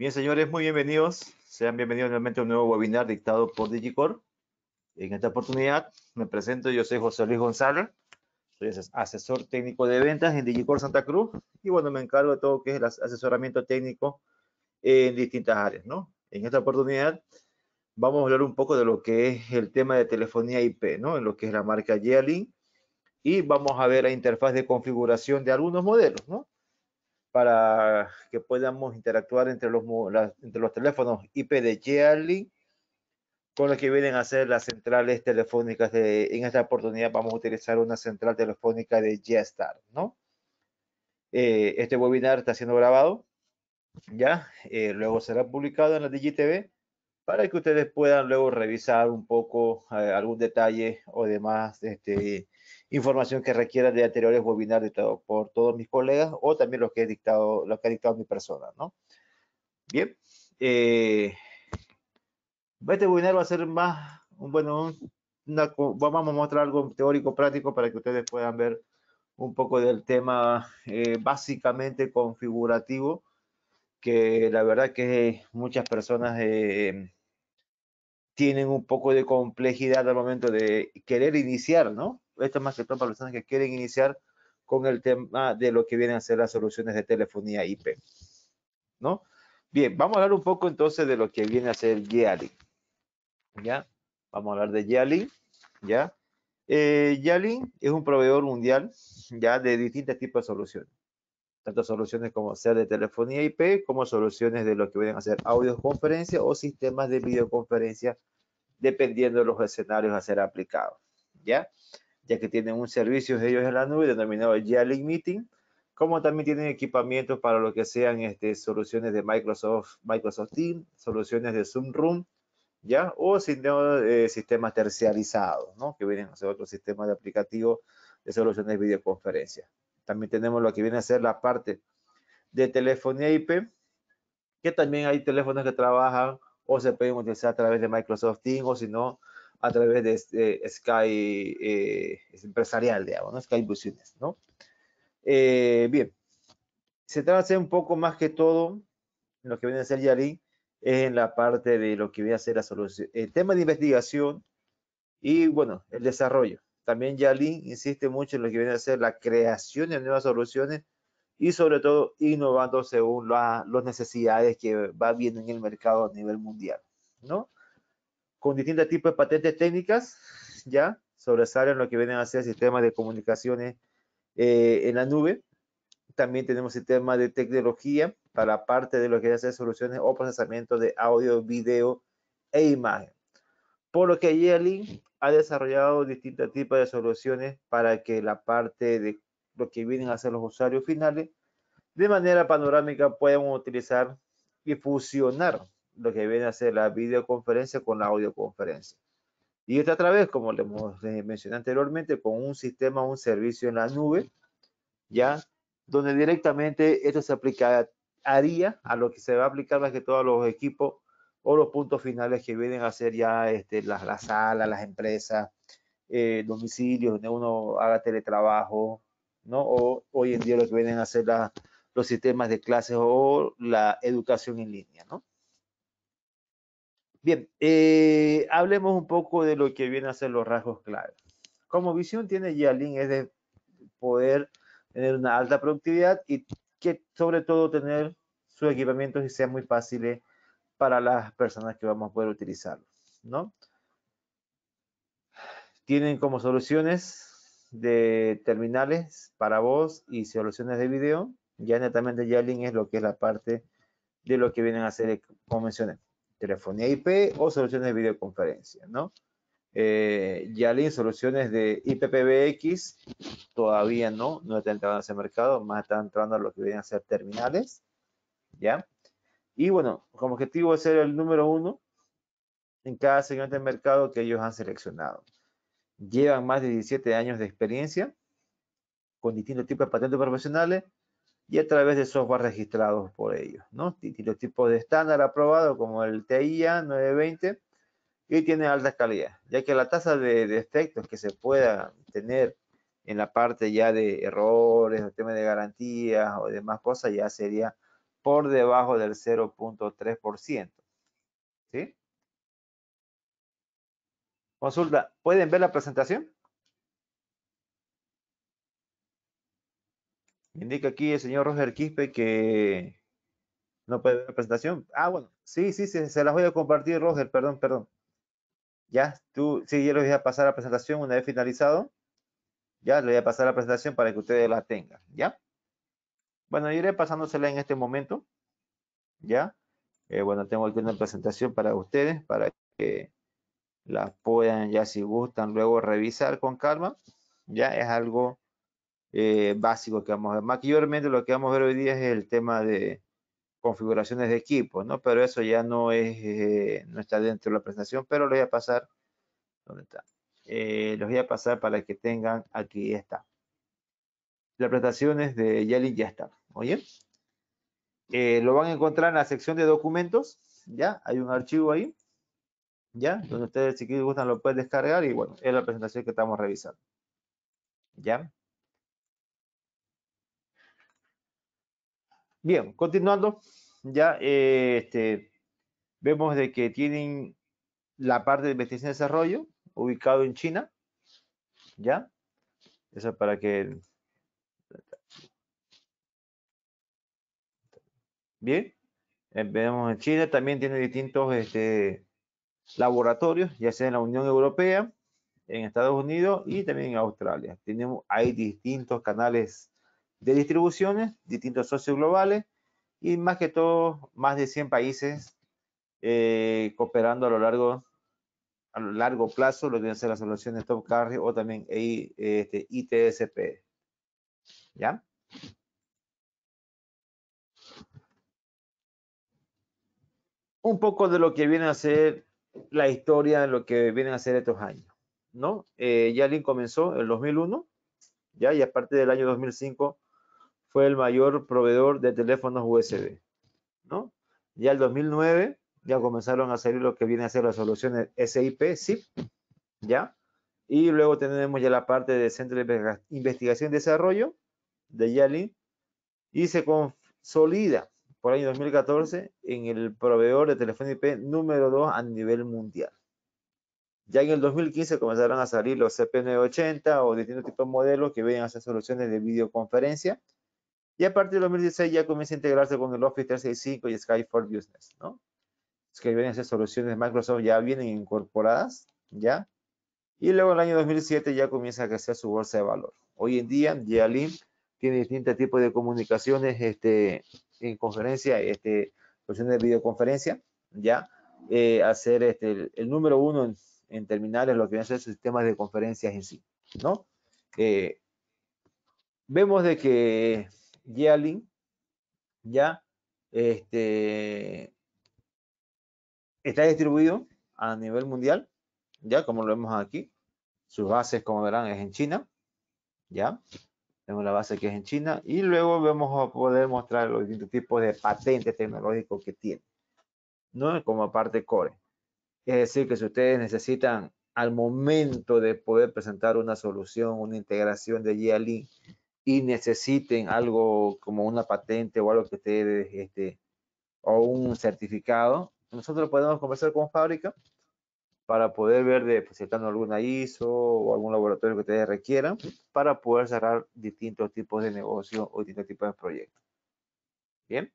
Bien, señores, muy bienvenidos. Sean bienvenidos nuevamente a un nuevo webinar dictado por Digicor. En esta oportunidad me presento, yo soy José Luis González, soy asesor técnico de ventas en Digicor Santa Cruz y bueno, me encargo de todo lo que es el asesoramiento técnico en distintas áreas, ¿no? En esta oportunidad vamos a hablar un poco de lo que es el tema de telefonía IP, ¿no? En lo que es la marca Yealink y vamos a ver la interfaz de configuración de algunos modelos, ¿no? para que podamos interactuar entre los, entre los teléfonos IP de Yearly con los que vienen a ser las centrales telefónicas. De, en esta oportunidad vamos a utilizar una central telefónica de Yeastar. ¿no? Eh, este webinar está siendo grabado, ¿ya? Eh, luego será publicado en la DigiTV para que ustedes puedan luego revisar un poco eh, algún detalle o demás este, información que requiera de anteriores webinars dictados por todos mis colegas o también los que he dictado, los que ha dictado mi persona, ¿no? Bien. Eh, este webinar va a ser más, bueno, vamos a mostrar algo teórico práctico para que ustedes puedan ver un poco del tema eh, básicamente configurativo, que la verdad que muchas personas eh, tienen un poco de complejidad al momento de querer iniciar, ¿no? esto más que todo para personas que quieren iniciar con el tema de lo que vienen a ser las soluciones de telefonía IP. ¿No? Bien, vamos a hablar un poco entonces de lo que viene a ser Yealink. ¿Ya? Vamos a hablar de Yealink. ¿Ya? Eh, Yealink es un proveedor mundial ya de distintos tipos de soluciones. Tanto soluciones como ser de telefonía IP, como soluciones de lo que vienen a ser audioconferencia o sistemas de videoconferencia, dependiendo de los escenarios a ser aplicados. ¿Ya? ya que tienen un servicio de ellos en la nube denominado g Meeting, como también tienen equipamientos para lo que sean este, soluciones de Microsoft, Microsoft Teams, soluciones de Zoom Room, ¿ya? O eh, sistemas tercializados, ¿no? Que vienen a ser otros sistemas de aplicativos de soluciones de videoconferencia. También tenemos lo que viene a ser la parte de telefonía IP, que también hay teléfonos que trabajan o se pueden utilizar a través de Microsoft Teams o si no, a través de este, Sky eh, empresarial, digamos, ¿no? Sky Business, ¿no? Eh, bien, se trata de un poco más que todo lo que viene a ser es en la parte de lo que viene a hacer la solución, el tema de investigación y, bueno, el desarrollo. También Yalin insiste mucho en lo que viene a ser la creación de nuevas soluciones y sobre todo innovando según las necesidades que va viendo en el mercado a nivel mundial, ¿no? con distintos tipos de patentes técnicas, ya, sobresalen lo que vienen a ser sistemas de comunicaciones eh, en la nube. También tenemos sistemas de tecnología para la parte de lo que hace soluciones o procesamiento de audio, video e imagen. Por lo que link ha desarrollado distintos tipos de soluciones para que la parte de lo que vienen a ser los usuarios finales de manera panorámica puedan utilizar y fusionar lo que viene a ser la videoconferencia con la audioconferencia. Y esta otra vez, como les eh, mencioné anteriormente, con un sistema, un servicio en la nube, ¿ya? Donde directamente esto se aplicaría a lo que se va a aplicar más que todos los equipos o los puntos finales que vienen a ser ya este, las salas, las empresas, eh, domicilios, donde uno haga teletrabajo, ¿no? O hoy en día lo que vienen a ser los sistemas de clases o la educación en línea, ¿no? Bien, eh, hablemos un poco de lo que viene a ser los rasgos clave. Como visión tiene Yalin es de poder tener una alta productividad y que sobre todo tener sus equipamientos y sean muy fáciles para las personas que vamos a poder utilizarlo ¿no? Tienen como soluciones de terminales para voz y soluciones de video. Ya netamente Yalin es lo que es la parte de lo que vienen a hacer, como mencioné telefonía IP o soluciones de videoconferencia, ¿no? Eh, Yalin, soluciones de IPPBX, todavía no, no está entrando a ese mercado, más está entrando a lo que vienen a ser terminales, ¿ya? Y bueno, como objetivo de ser el número uno en cada segmento de mercado que ellos han seleccionado. Llevan más de 17 años de experiencia con distintos tipos de patentes profesionales y a través de software registrados por ellos, ¿no? Y los tipos de estándar aprobado como el TIA 920 y tiene alta calidad, ya que la tasa de defectos que se pueda tener en la parte ya de errores, el tema de garantías o demás cosas ya sería por debajo del 0.3%. ¿Sí? Consulta, ¿pueden ver la presentación? Indica aquí el señor Roger Quispe que no puede ver la presentación. Ah, bueno, sí, sí, se las voy a compartir, Roger, perdón, perdón. Ya, tú, sí, yo les voy a pasar la presentación una vez finalizado. Ya, le voy a pasar la presentación para que ustedes la tengan, ¿ya? Bueno, iré pasándosela en este momento, ¿ya? Eh, bueno, tengo aquí una presentación para ustedes, para que la puedan ya si gustan luego revisar con calma. Ya es algo eh, básico que vamos a ver. Mayormente lo que vamos a ver hoy día es el tema de configuraciones de equipo, ¿no? Pero eso ya no es, eh, no está dentro de la presentación, pero lo voy a pasar, ¿dónde está? Eh, los voy a pasar para que tengan, aquí está. presentación es de Yali ya están, ¿oye? Eh, lo van a encontrar en la sección de documentos, ¿ya? Hay un archivo ahí, ¿ya? Donde ustedes si gustan lo pueden descargar y bueno, es la presentación que estamos revisando, ¿ya? Bien, continuando, ya eh, este, vemos de que tienen la parte de investigación y desarrollo ubicado en China, ¿ya? Eso para que... Bien, eh, vemos en China, también tiene distintos este, laboratorios, ya sea en la Unión Europea, en Estados Unidos y también en Australia. Tenemos, hay distintos canales de distribuciones, distintos socios globales y más que todo más de 100 países eh, cooperando a lo largo a lo largo plazo, lo que viene a ser las soluciones Top Carry o también e este, ITSP. ¿Ya? Un poco de lo que viene a ser la historia de lo que vienen a ser estos años, ¿no? Eh, Yalin comenzó en 2001, ya, y aparte del año 2005 fue el mayor proveedor de teléfonos USB, ¿no? Ya el 2009 ya comenzaron a salir lo que viene a ser las soluciones SIP, SIP, ¿ya? Y luego tenemos ya la parte de Centro de Investigación y Desarrollo de Yali y se consolida por año 2014 en el proveedor de teléfono IP número 2 a nivel mundial. Ya en el 2015 comenzaron a salir los CP980 o distintos tipos de modelos que venían a ser soluciones de videoconferencia y a partir de 2016 ya comienza a integrarse con el Office 365 y Skype for Business, ¿no? a esas soluciones de Microsoft ya vienen incorporadas, ¿ya? Y luego en el año 2007 ya comienza a crecer su bolsa de valor. Hoy en día, Dialink tiene distintos tipos de comunicaciones este, en conferencia, este, soluciones de videoconferencia, ¿ya? Eh, hacer este, el, número uno en, terminales, lo que viene a ser sistemas de conferencias en sí, ¿no? Eh, vemos de que Yialin ya este, está distribuido a nivel mundial, ya como lo vemos aquí. Sus bases, como verán, es en China, ya. Tenemos la base que es en China y luego vamos a poder mostrar los distintos tipos de patentes tecnológicos que tiene, ¿no? Como parte core. Es decir, que si ustedes necesitan al momento de poder presentar una solución, una integración de Yialin, y necesiten algo como una patente o algo que esté, este, o un certificado, nosotros podemos conversar con fábrica para poder ver de, pues, si están alguna ISO o algún laboratorio que ustedes requieran para poder cerrar distintos tipos de negocios o distintos tipos de proyectos. Bien.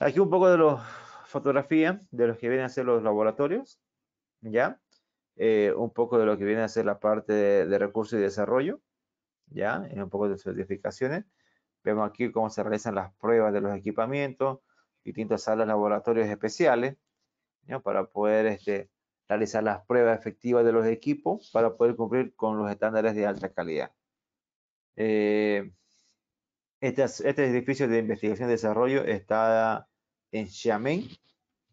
Aquí un poco de la fotografía de los que vienen a ser los laboratorios. ¿ya? Eh, un poco de lo que viene a ser la parte de, recursos y desarrollo, ¿ya? Eh, un poco de certificaciones. Vemos aquí cómo se realizan las pruebas de los equipamientos, distintas salas, laboratorios especiales, Para poder este, realizar las pruebas efectivas de los equipos, para poder cumplir con los estándares de alta calidad. Eh, este, este, edificio de investigación y desarrollo está en Xiamen,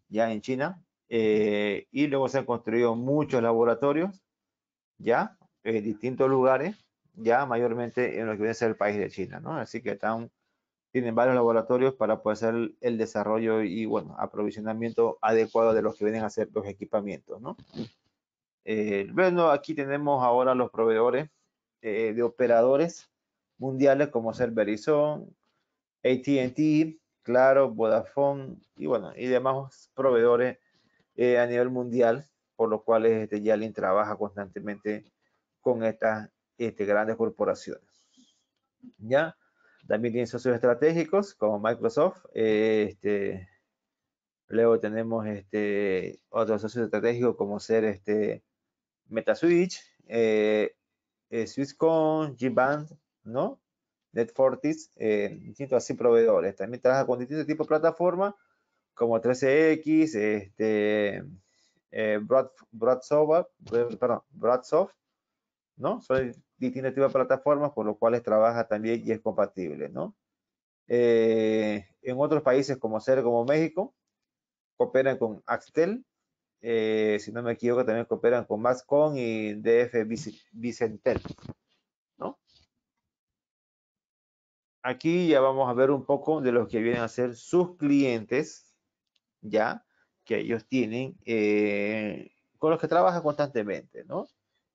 ya en China, eh, y luego se han construido muchos laboratorios, ya, en distintos lugares, ya mayormente en lo que viene a ser el país de China, ¿no? Así que están, tienen varios laboratorios para poder hacer el desarrollo y, bueno, aprovisionamiento adecuado de los que vienen a ser los equipamientos, ¿no? Eh, bueno, aquí tenemos ahora los proveedores eh, de operadores mundiales como ser Verizon, AT&T, Claro, Vodafone y, bueno, y demás proveedores eh, a nivel mundial, por lo cual este, Yalin trabaja constantemente con estas este, grandes corporaciones. ¿Ya? También tiene socios estratégicos como Microsoft. Eh, este, luego tenemos este, otros socios estratégicos como ser este, MetaSwitch, eh, eh Swisscom, G-Band, ¿no? NetFortis, distintos así proveedores. También trabaja con distintos tipos de plataformas como 13X, este, eh, Broadsoft, eh, perdón, ¿no? Son distintas plataformas por lo cuales trabaja también y es compatible, ¿no? Eh, en otros países como ser como México, cooperan con Axtel, si no me equivoco, también cooperan con Mascon y DF Vicentel, ¿no? Aquí ya vamos a ver un poco de los que vienen a ser sus clientes, ya que ellos tienen eh, con los que trabaja constantemente, ¿no?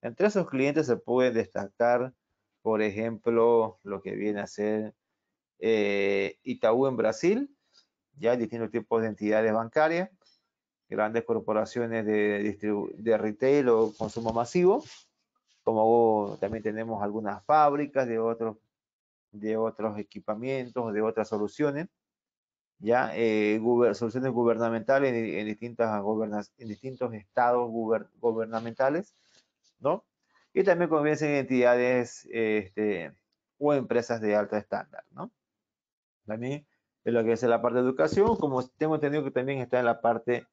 Entre esos clientes se puede destacar, por ejemplo, lo que viene a ser eh, Itaú en Brasil, ya hay distintos tipos de entidades bancarias, grandes corporaciones de, de retail o consumo masivo, como también tenemos algunas fábricas de otros, de otros equipamientos, de otras soluciones ya eh, soluciones gubernamentales en, distintas en distintos estados gubernamentales, ¿no? Y también convencen entidades este, o empresas de alta estándar, ¿no? También en lo que es la parte de educación, como tengo entendido que también está en la parte,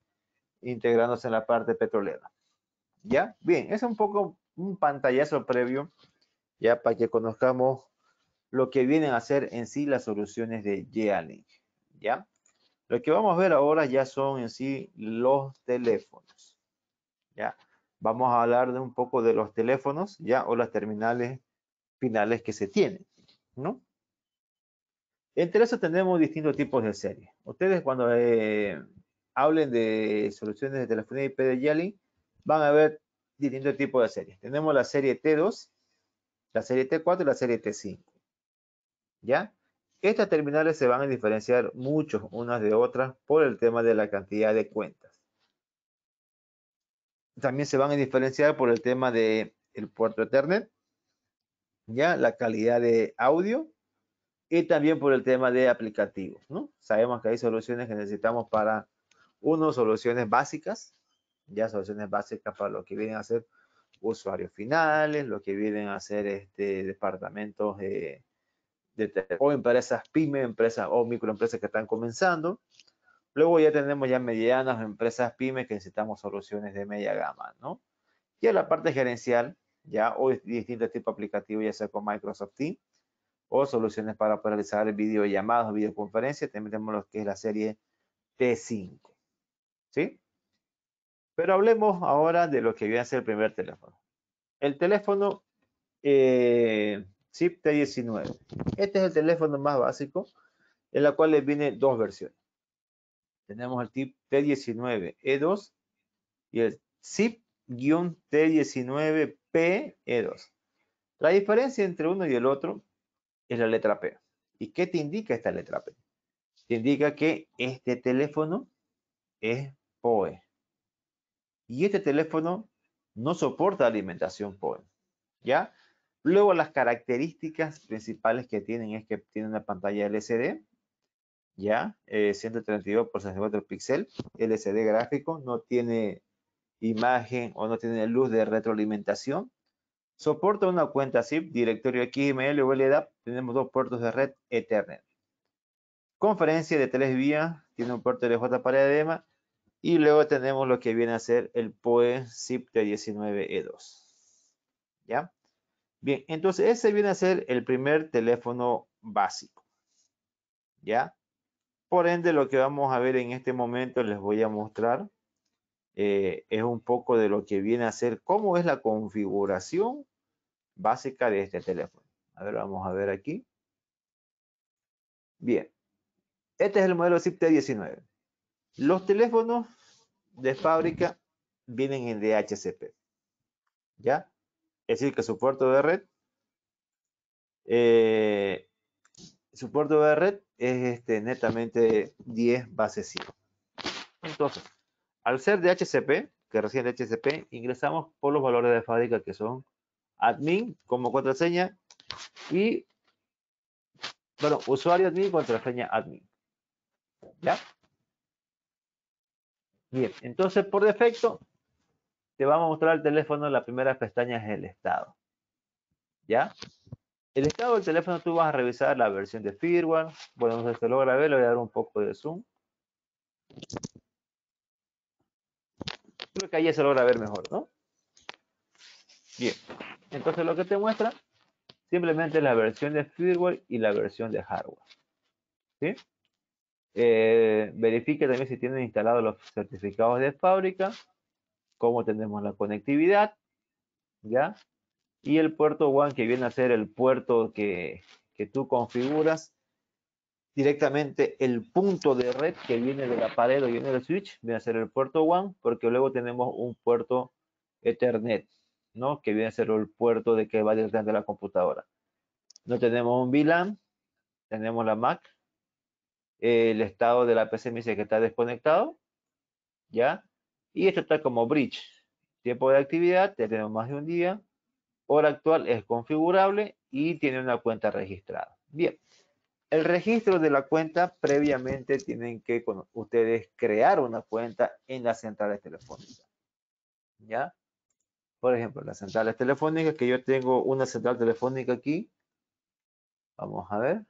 integrándose en la parte petrolera. ¿Ya? Bien, es un poco un pantallazo previo, ya para que conozcamos lo que vienen a hacer en sí las soluciones de Yealink. ¿ya? Lo que vamos a ver ahora ya son en sí los teléfonos, ¿ya? Vamos a hablar de un poco de los teléfonos, ¿ya? O las terminales finales que se tienen, ¿no? Entre eso tenemos distintos tipos de series. Ustedes cuando eh, hablen de soluciones de telefonía IP de Yelling van a ver distintos tipos de series. Tenemos la serie T2, la serie T4 y la serie T5. ¿Ya? Estas terminales se van a diferenciar mucho unas de otras por el tema de la cantidad de cuentas. También se van a diferenciar por el tema del el puerto Ethernet, ya la calidad de audio y también por el tema de aplicativos. ¿no? Sabemos que hay soluciones que necesitamos para, uno, soluciones básicas, ya soluciones básicas para lo que vienen a ser usuarios finales, lo que vienen a ser este, departamentos de o empresas pymes, empresas o microempresas que están comenzando. Luego ya tenemos ya medianas empresas pymes que necesitamos soluciones de media gama, ¿no? Y en la parte gerencial, ya hoy distintos tipos de aplicativos, ya sea con Microsoft Teams o soluciones para realizar videollamadas videoconferencias. También tenemos lo que es la serie T5, ¿sí? Pero hablemos ahora de lo que viene a ser el primer teléfono. El teléfono eh, SIP T19. Este es el teléfono más básico, en la cual les viene dos versiones. Tenemos el TIP T19E2 e y el SIP-T19PE2. La diferencia entre uno y el otro es la letra P. ¿Y qué te indica esta letra P? Te indica que este teléfono es POE. Y este teléfono no soporta alimentación POE. ¿Ya? Luego las características principales que tienen es que tienen una pantalla LCD, ya, 132 eh, por 64 píxeles, LCD gráfico, no tiene imagen o no tiene luz de retroalimentación. Soporta una cuenta zip, directorio XML o LDAP, tenemos dos puertos de red Ethernet. Conferencia de tres vías, tiene un puerto LJ para edema y luego tenemos lo que viene a ser el PoE ZIP de 19E2. E ¿Ya? Bien, entonces ese viene a ser el primer teléfono básico. ¿Ya? Por ende, lo que vamos a ver en este momento, les voy a mostrar, eh, es un poco de lo que viene a ser, cómo es la configuración básica de este teléfono. A ver, vamos a ver aquí. Bien, este es el modelo CIP T19. Los teléfonos de fábrica vienen en DHCP. ¿Ya? es decir, que su puerto de red, eh, su puerto de red es este, netamente 10 base 5. Entonces, al ser de HCP, que recién de HCP, ingresamos por los valores de fábrica que son admin como contraseña y, bueno, usuario admin, contraseña admin. ¿Ya? Bien, entonces por defecto te vamos a mostrar el teléfono en la primera pestaña es el estado. ¿Ya? El estado del teléfono tú vas a revisar la versión de firmware. Bueno, no se logra ver. le voy a dar un poco de zoom. Creo que ahí se logra ver mejor, ¿no? Bien. Entonces lo que te muestra simplemente la versión de firmware y la versión de hardware. ¿Sí? Eh, verifique también si tienen instalados los certificados de fábrica cómo tenemos la conectividad, ¿ya? Y el puerto WAN que viene a ser el puerto que, que tú configuras directamente el punto de red que viene de la pared o viene del switch, viene a ser el puerto WAN, porque luego tenemos un puerto Ethernet, ¿no? Que viene a ser el puerto de que va directamente la computadora. No tenemos un VLAN, tenemos la MAC, el estado de la PC dice que está desconectado, ¿ya? Y esto está como bridge. Tiempo de actividad, tenemos más de un día. Hora actual es configurable y tiene una cuenta registrada. Bien, el registro de la cuenta previamente tienen que ustedes crear una cuenta en las centrales telefónicas. ¿Ya? Por ejemplo, las centrales telefónicas, que yo tengo una central telefónica aquí. Vamos a ver.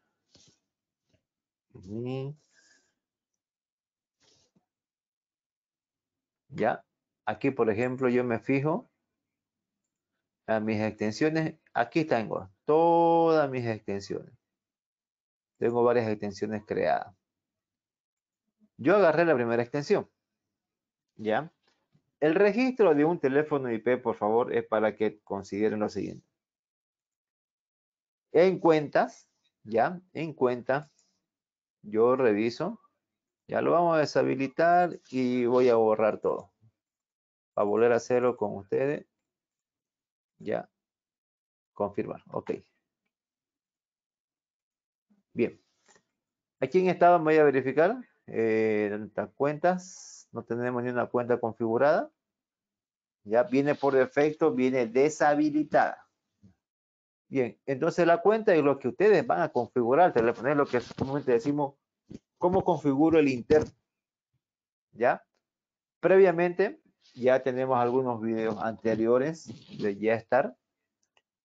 ¿Ya? Aquí, por ejemplo, yo me fijo a mis extensiones. Aquí tengo todas mis extensiones. Tengo varias extensiones creadas. Yo agarré la primera extensión. ¿Ya? El registro de un teléfono IP, por favor, es para que consideren lo siguiente. En cuentas, ¿ya? En cuenta yo reviso. Ya lo vamos a deshabilitar y voy a borrar todo a volver a hacerlo con ustedes. Ya. Confirmar. Ok. Bien. Aquí en estado voy a verificar. Eh, las cuentas. No tenemos ni una cuenta configurada. Ya viene por defecto, viene deshabilitada. Bien, entonces la cuenta es lo que ustedes van a configurar. Te le pone lo que comúnmente decimos, ¿cómo configuro el interno? ¿Ya? Previamente, ya tenemos algunos videos anteriores de ya estar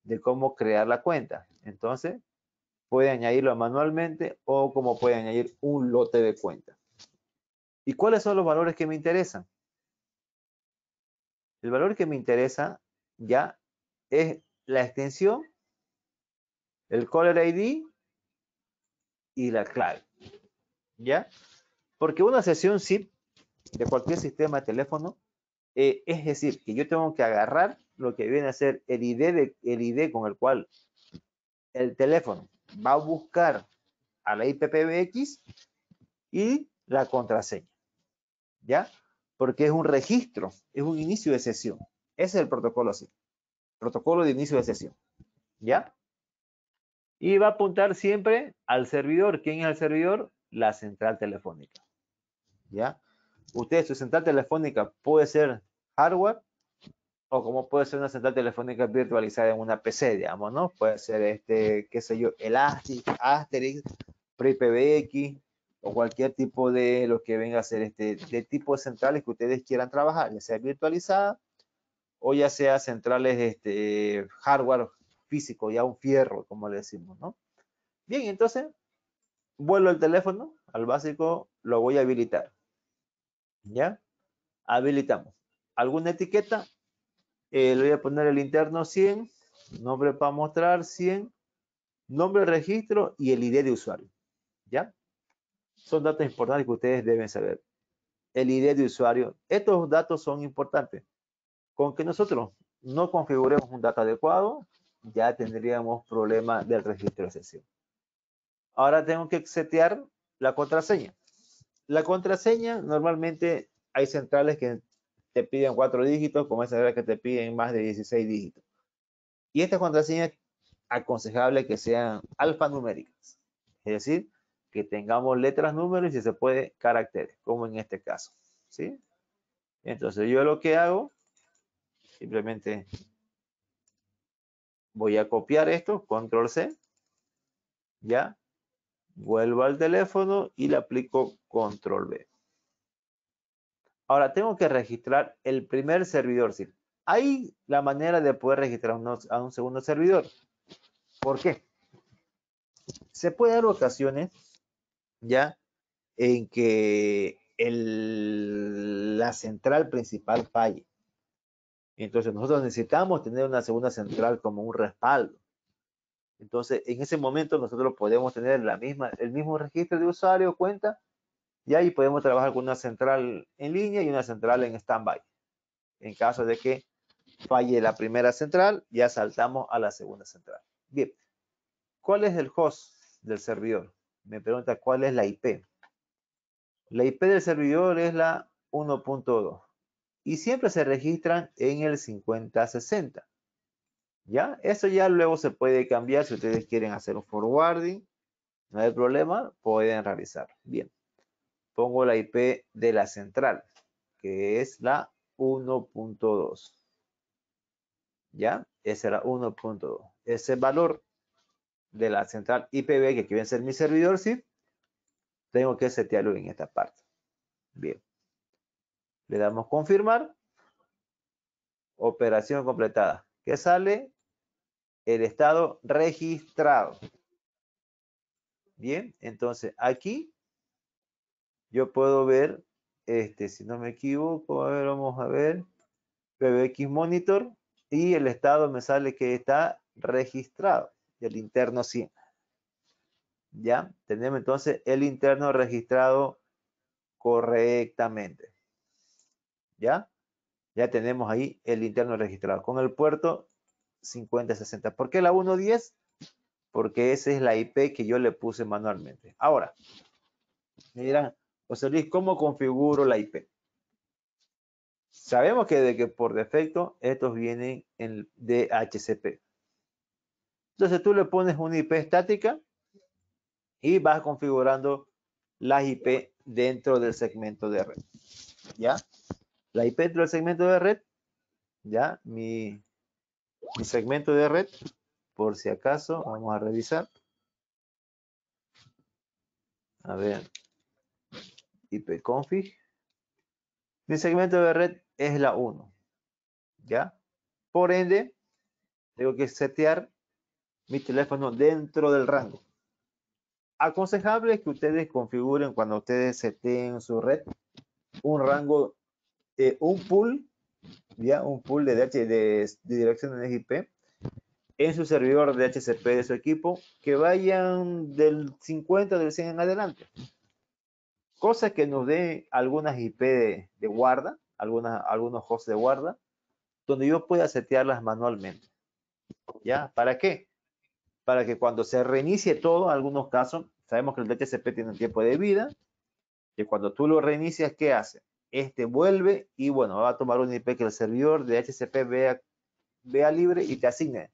de cómo crear la cuenta. Entonces, puede añadirlo manualmente o como puede añadir un lote de cuentas. ¿Y cuáles son los valores que me interesan? El valor que me interesa ya es la extensión, el caller ID y la clave. ¿Ya? Porque una sesión SIP de cualquier sistema de teléfono eh, es decir, que yo tengo que agarrar lo que viene a ser el ID, el ID con el cual el teléfono va a buscar a la IPPBX y la contraseña. ¿Ya? Porque es un registro, es un inicio de sesión. Ese es el protocolo así. Protocolo de inicio de sesión. ¿Ya? Y va a apuntar siempre al servidor. ¿Quién es el servidor? La central telefónica. ¿Ya? Ustedes, su central telefónica puede ser hardware o como puede ser una central telefónica virtualizada en una PC, digamos, ¿no? Puede ser, este, qué sé yo, Elastic, Asterix, PrePBX o cualquier tipo de lo que venga a ser este, de tipo de centrales que ustedes quieran trabajar, ya sea virtualizada o ya sea centrales este, hardware físico, ya un fierro, como le decimos, ¿no? Bien, entonces, vuelvo el teléfono al básico, lo voy a habilitar. ¿Ya? Habilitamos. ¿Alguna etiqueta? Eh, le voy a poner el interno 100, nombre para mostrar 100, nombre de registro y el ID de usuario. ¿Ya? Son datos importantes que ustedes deben saber. El ID de usuario. Estos datos son importantes. Con que nosotros no configuremos un dato adecuado, ya tendríamos problema del registro de sesión. Ahora tengo que setear la contraseña. La contraseña, normalmente hay centrales que te piden cuatro dígitos, como esas centrales que te piden más de 16 dígitos. Y contraseña es aconsejable que sean alfanuméricas, es decir, que tengamos letras, números y si se puede caracteres, como en este caso, ¿sí? Entonces yo lo que hago, simplemente voy a copiar esto, control C, ¿ya? Vuelvo al teléfono y le aplico control B. Ahora tengo que registrar el primer servidor. Hay la manera de poder registrar a un segundo servidor. ¿Por qué? Se puede dar ocasiones ya en que la central principal falle. Entonces nosotros necesitamos tener una segunda central como un respaldo. Entonces, en ese momento nosotros podemos tener la misma, el mismo registro de usuario, cuenta, y ahí podemos trabajar con una central en línea y una central en standby. En caso de que falle la primera central, ya saltamos a la segunda central. Bien, ¿cuál es el host del servidor? Me pregunta cuál es la IP. La IP del servidor es la 1.2 y siempre se registran en el 5060. ¿Ya? Eso ya luego se puede cambiar. Si ustedes quieren hacer un forwarding, no hay problema, pueden realizar. Bien. Pongo la IP de la central, que es la 1.2. ¿Ya? Ese era 1.2. Ese valor de la central IPv, que aquí a ser mi servidor ¿sí? tengo que setearlo en esta parte. Bien. Le damos confirmar. Operación completada. ¿Qué sale? el estado registrado. Bien, entonces aquí yo puedo ver, este, si no me equivoco, a ver, vamos a ver, PBX Monitor y el estado me sale que está registrado el interno sí Ya, tenemos entonces el interno registrado correctamente. ¿Ya? Ya tenemos ahí el interno registrado con el puerto 60, ¿Por qué la 110? Porque esa es la IP que yo le puse manualmente. Ahora, me dirán, José Luis, ¿cómo configuro la IP? Sabemos que, de que por defecto estos vienen en, DHCP Entonces tú le pones una IP estática y vas configurando la IP dentro del segmento de red. ¿Ya? La IP dentro del segmento de red, ¿ya? Mi, mi segmento de red, por si acaso, vamos a revisar. A ver, ipconfig. Mi segmento de red es la 1, ¿ya? Por ende, tengo que setear mi teléfono dentro del rango. Aconsejable que ustedes configuren cuando ustedes seteen su red un rango, un pool ya un pool de, DH, de, de IP en su servidor de HCP de su equipo que vayan del 50 del 100 en adelante. Cosa que nos dé algunas IP de, guarda, algunas, algunos hosts de guarda, donde yo pueda setearlas manualmente. ¿Ya? ¿Para qué? Para que cuando se reinicie todo, en algunos casos, sabemos que el DHCP tiene un tiempo de vida, que cuando tú lo reinicias, ¿qué hace? este vuelve y bueno, va a tomar un IP que el servidor de HCP vea, vea libre y te asigne.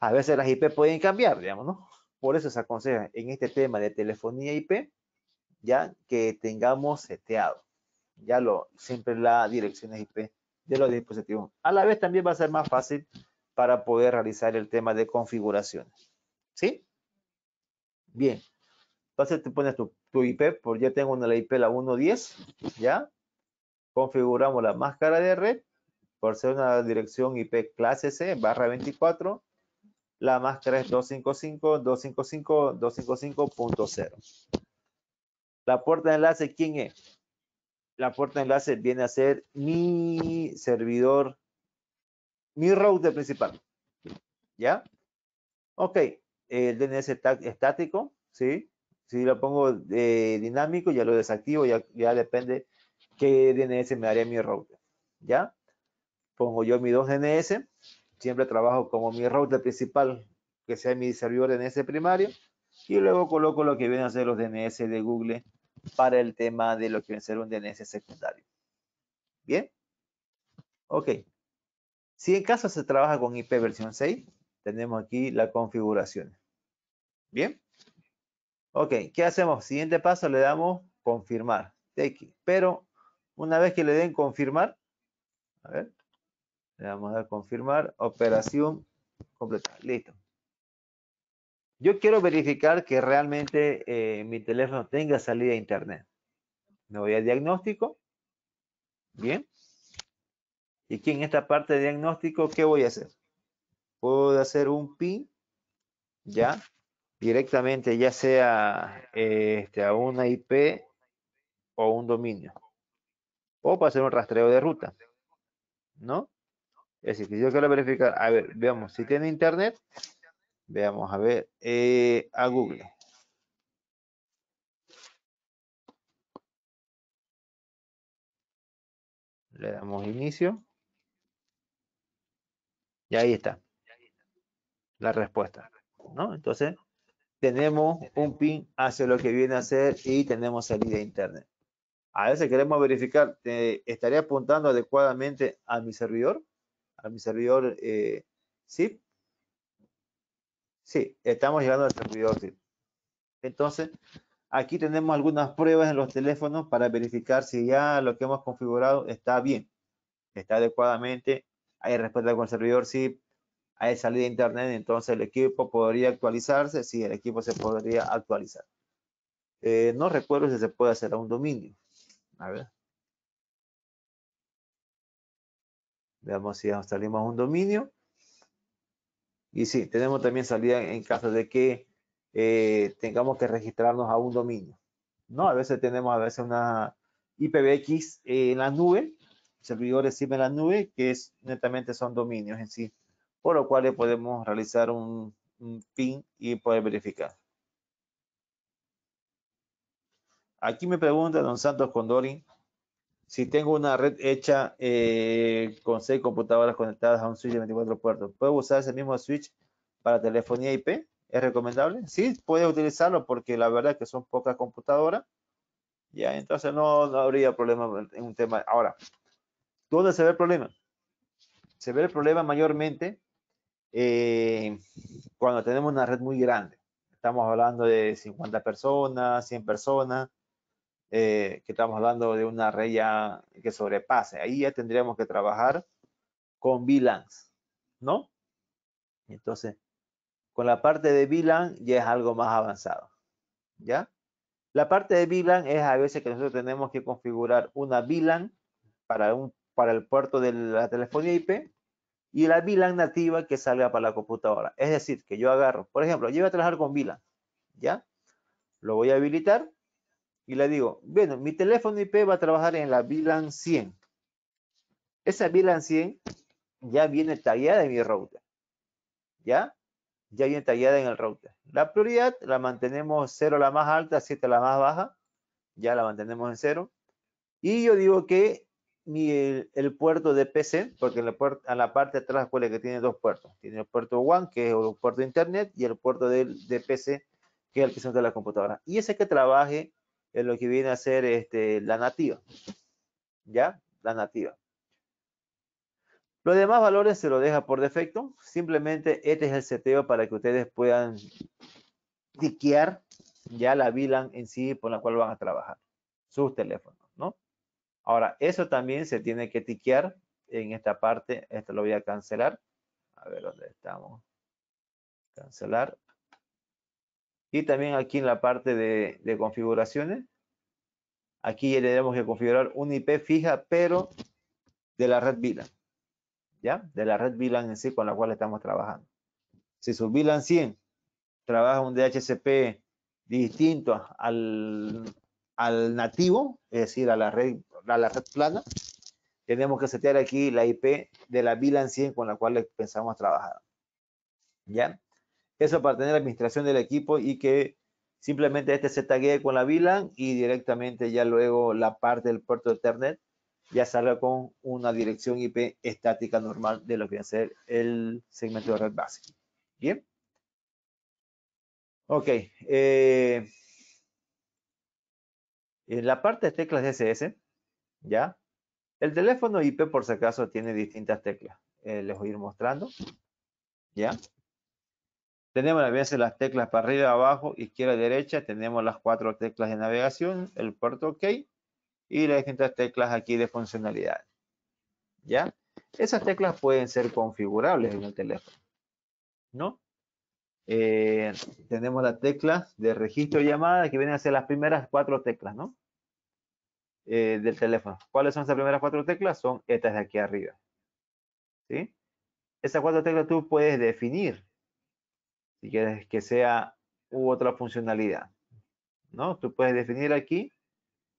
A veces las IP pueden cambiar, digamos, ¿no? Por eso se aconseja en este tema de telefonía IP, ya que tengamos seteado, ya lo, siempre la dirección IP de los dispositivos. A la vez también va a ser más fácil para poder realizar el tema de configuraciones. ¿Sí? Bien. Entonces te pones tu, IP, porque ya tengo una la IP la 110, ¿ya? Configuramos la máscara de red por ser una dirección IP clase C barra 24. La máscara es 255, 255, 255.0. La puerta de enlace, ¿quién es? La puerta de enlace viene a ser mi servidor, mi router principal. ¿Ya? Ok, el DNS estático, ¿sí? Si lo pongo dinámico, ya lo desactivo, ya, depende qué DNS me daría mi router. ¿Ya? Pongo yo mi dos DNS, siempre trabajo como mi router principal, que sea mi servidor DNS primario, y luego coloco lo que vienen a ser los DNS de Google para el tema de lo que viene a ser un DNS secundario. ¿Bien? Ok. Si en caso se trabaja con IP versión 6, tenemos aquí la configuración. ¿Bien? Ok, ¿qué hacemos? Siguiente paso le damos confirmar. Pero una vez que le den confirmar, a ver, le vamos a dar confirmar, operación completa. Listo. Yo quiero verificar que realmente eh, mi teléfono tenga salida a internet. Me voy a diagnóstico. Bien. Y aquí en esta parte de diagnóstico, ¿qué voy a hacer? Puedo hacer un pin, ya, directamente ya sea este, a una IP o un dominio. O para hacer un rastreo de ruta. ¿No? Es decir, que yo quiero verificar, a ver, veamos si tiene internet. Veamos, a ver, eh, a Google. Le damos inicio. Y ahí está. La respuesta. ¿No? Entonces, tenemos un pin hacia lo que viene a ser y tenemos salida internet. A veces queremos verificar, ¿estaré apuntando adecuadamente a mi servidor? ¿A mi servidor eh, SIP? Sí, estamos llegando al servidor SIP. Entonces, aquí tenemos algunas pruebas en los teléfonos para verificar si ya lo que hemos configurado está bien, está adecuadamente, hay respuesta con el servidor SIP, hay salida de internet, entonces el equipo podría actualizarse, sí, el equipo se podría actualizar. Eh, no recuerdo si se puede hacer a un dominio. A ver. Veamos si salimos a un dominio. Y sí, tenemos también salida en caso de que eh, tengamos que registrarnos a un dominio. ¿No? A veces tenemos a veces una IPVX en la nube, servidores en la nube, que es netamente son dominios en sí por lo cual podemos realizar un, pin y poder verificar. Aquí me pregunta don Santos Condori si tengo una red hecha eh, con seis computadoras conectadas a un switch de 24 puertos. ¿Puedo usar ese mismo switch para telefonía IP? ¿Es recomendable? Sí, puedes utilizarlo porque la verdad es que son pocas computadoras. Ya, entonces no, no habría problema en un tema. Ahora, ¿dónde se ve el problema? Se ve el problema mayormente eh, cuando tenemos una red muy grande, estamos hablando de 50 personas, 100 personas, eh, que estamos hablando de una red ya que sobrepase, ahí ya tendríamos que trabajar con VLANs, ¿no? Entonces, con la parte de VLAN ya es algo más avanzado, ¿ya? La parte de VLAN es a veces que nosotros tenemos que configurar una VLAN para, un, para el puerto de la telefonía IP y la VLAN nativa que salga para la computadora. Es decir, que yo agarro, por ejemplo, yo voy a trabajar con VLAN, ¿ya? Lo voy a habilitar y le digo, bueno, mi teléfono IP va a trabajar en la VLAN 100. Esa VLAN 100 ya viene tallada en mi router, ¿ya? Ya viene tallada en el router. La prioridad la mantenemos 0 la más alta, 7 la más baja, ya la mantenemos en 0. Y yo digo que el, puerto de PC, porque la a la parte de atrás recuerden que tiene dos puertos. Tiene el puerto WAN, que es el puerto de Internet, y el puerto de, de PC, que es el que se de la computadora. Y ese que trabaje en lo que viene a ser este, la nativa. ¿Ya? La nativa. Los demás valores se lo deja por defecto. Simplemente este es el seteo para que ustedes puedan tiquear ya la VLAN en sí por la cual van a trabajar. Sus teléfonos. Ahora, eso también se tiene que tiquear en esta parte. Esto lo voy a cancelar. A ver dónde estamos. Cancelar. Y también aquí en la parte de, configuraciones. Aquí ya tenemos que configurar una IP fija, pero de la red VLAN. ¿Ya? De la red VLAN en sí con la cual estamos trabajando. Si su VLAN 100 trabaja un DHCP distinto al, al nativo, es decir, a la red a la red plana, tenemos que setear aquí la IP de la VLAN 100 con la cual pensamos trabajar. ¿Ya? Eso para tener la administración del equipo y que simplemente este se taguee con la VLAN y directamente ya luego la parte del puerto de Ethernet ya salga con una dirección IP estática normal de lo que va a ser el segmento de red base ¿Bien? Ok. Eh, en la parte de teclas SS, ¿Ya? El teléfono IP, por si acaso, tiene distintas teclas. Eh, les voy a ir mostrando. ¿Ya? Tenemos a veces las teclas para arriba, abajo, izquierda, derecha. Tenemos las cuatro teclas de navegación, el puerto OK y las distintas teclas aquí de funcionalidad. ¿Ya? Esas teclas pueden ser configurables en el teléfono. ¿No? Eh, tenemos las teclas de registro llamada que vienen a ser las primeras cuatro teclas, ¿no? Eh, del teléfono. ¿Cuáles son esas primeras cuatro teclas? Son estas de aquí arriba. ¿Sí? Esas cuatro teclas tú puedes definir si quieres que sea u otra funcionalidad. ¿No? Tú puedes definir aquí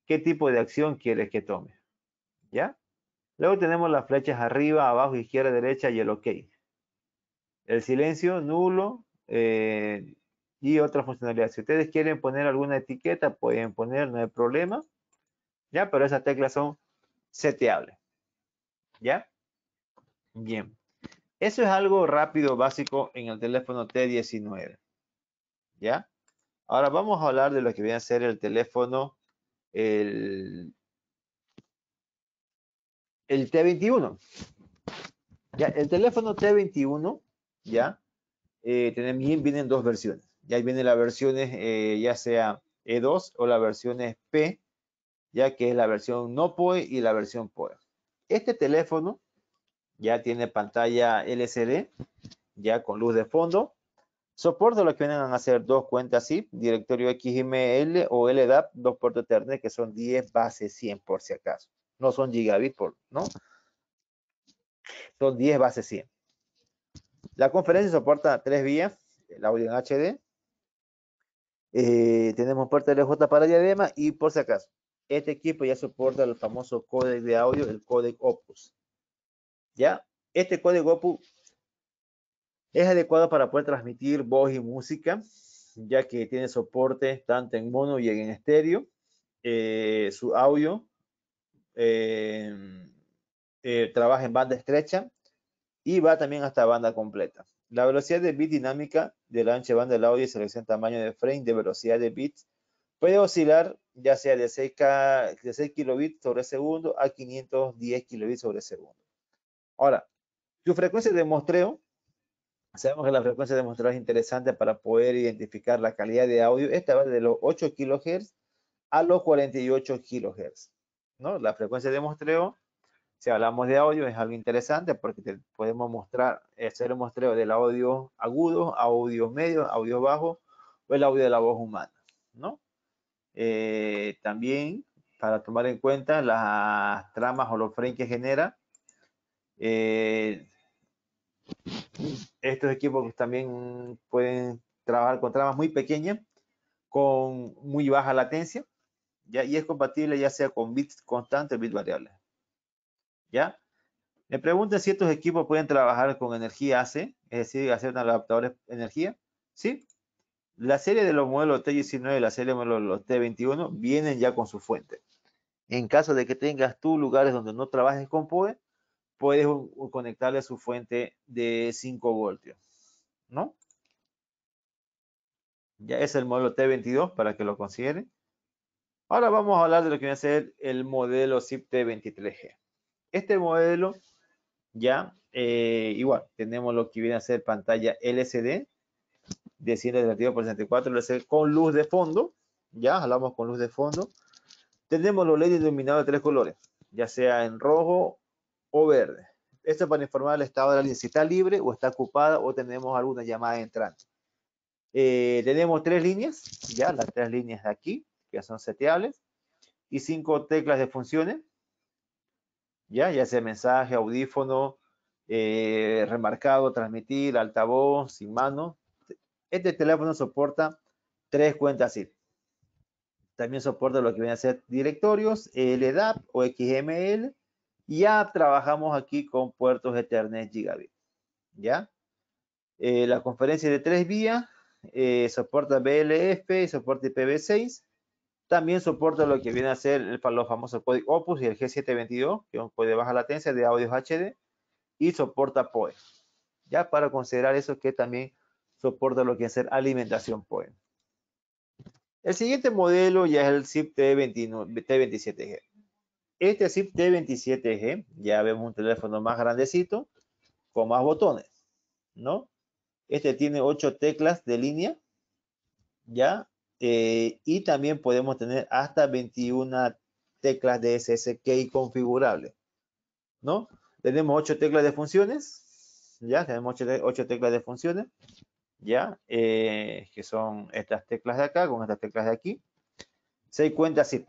qué tipo de acción quieres que tome. ¿Ya? Luego tenemos las flechas arriba, abajo, izquierda, derecha y el OK. El silencio, nulo eh, y otra funcionalidad. Si ustedes quieren poner alguna etiqueta, pueden poner, no hay problema. ¿ya? Pero esas teclas son seteables, ¿ya? Bien. Eso es algo rápido, básico en el teléfono T19, ¿ya? Ahora vamos a hablar de lo que viene a ser el teléfono, el, el T21. Ya, el teléfono T21, ya, eh, vienen dos versiones. Ya viene la versión eh, ya sea E2 o la versión P, ya que es la versión no PoE y la versión PoE. Este teléfono ya tiene pantalla LCD, ya con luz de fondo. Soporta lo que vienen a hacer dos cuentas SIP, directorio XML o LDAP, dos puertos Ethernet que son 10 bases 100 por si acaso. No son gigabit, por, ¿no? Son 10 bases 100. La conferencia soporta tres vías, el audio en HD. Eh, tenemos puerta LJ para diadema y por si acaso. Este equipo ya soporta el famoso códec de audio, el códec Opus. ¿Ya? Este código Opus es adecuado para poder transmitir voz y música, ya que tiene soporte tanto en mono y en estéreo. Eh, su audio eh, eh, trabaja en banda estrecha y va también hasta banda completa. La velocidad de bit dinámica del ancho de banda del audio y selección tamaño de frame de velocidad de bits puede oscilar ya sea de 6K, 6 kilobits sobre segundo a 510 kilobits sobre segundo. Ahora, su frecuencia de mostreo, sabemos que la frecuencia de mostreo es interesante para poder identificar la calidad de audio. Esta va de los 8 kilohertz a los 48 kilohertz. ¿no? La frecuencia de mostreo, si hablamos de audio, es algo interesante porque podemos mostrar, hacer un mostreo del audio agudo, audio medio, audio bajo o el audio de la voz humana. ¿no? Eh, también para tomar en cuenta las tramas o los frames que genera. Eh, estos equipos también pueden trabajar con tramas muy pequeñas, con muy baja latencia, ¿ya? y es compatible ya sea con bits constantes o bits variables. ¿ya? Me preguntan si estos equipos pueden trabajar con energía AC, es decir, hacer adaptadores adaptador energía. Sí, la serie de los modelos T19 y la serie de los T21 vienen ya con su fuente. En caso de que tengas tú lugares donde no trabajes con PoE, puedes conectarle a su fuente de 5 voltios, ¿no? Ya es el modelo T22 para que lo consideren. Ahora vamos a hablar de lo que viene a ser el modelo SIP T23G. Este modelo ya, eh, igual, tenemos lo que viene a ser pantalla LCD desciende del 32 por 64, con luz de fondo, ya hablamos con luz de fondo. Tenemos los LEDs iluminados de tres colores, ya sea en rojo o verde. Esto para informar el estado de la línea, si está libre o está ocupada o tenemos alguna llamada entrante. Eh, tenemos tres líneas, ya las tres líneas de aquí, que son seteables, y cinco teclas de funciones, ya, ya sea mensaje, audífono, eh, remarcado, transmitir, altavoz, sin mano, este teléfono soporta tres cuentas sí. También soporta lo que viene a ser directorios, LDAP o XML. Ya trabajamos aquí con puertos Ethernet Gigabit. ¿Ya? Eh, la conferencia de tres vías, eh, soporta BLF, soporta IPv6. También soporta lo que viene a ser el, los famosos códigos Opus y el G722, que es un código de baja latencia de audio HD. Y soporta POE. Ya para considerar eso que también soporta lo que es alimentación POEM. El siguiente modelo ya es el SIP T27G. Este SIP T27G, ya vemos un teléfono más grandecito, con más botones, ¿no? Este tiene 8 teclas de línea, ¿ya? Eh, y también podemos tener hasta 21 teclas de SSK configurable, ¿no? Tenemos 8 teclas de funciones, ya tenemos 8, teclas de funciones ¿ya? Eh, que son estas teclas de acá con estas teclas de aquí. 6 cuentas SIP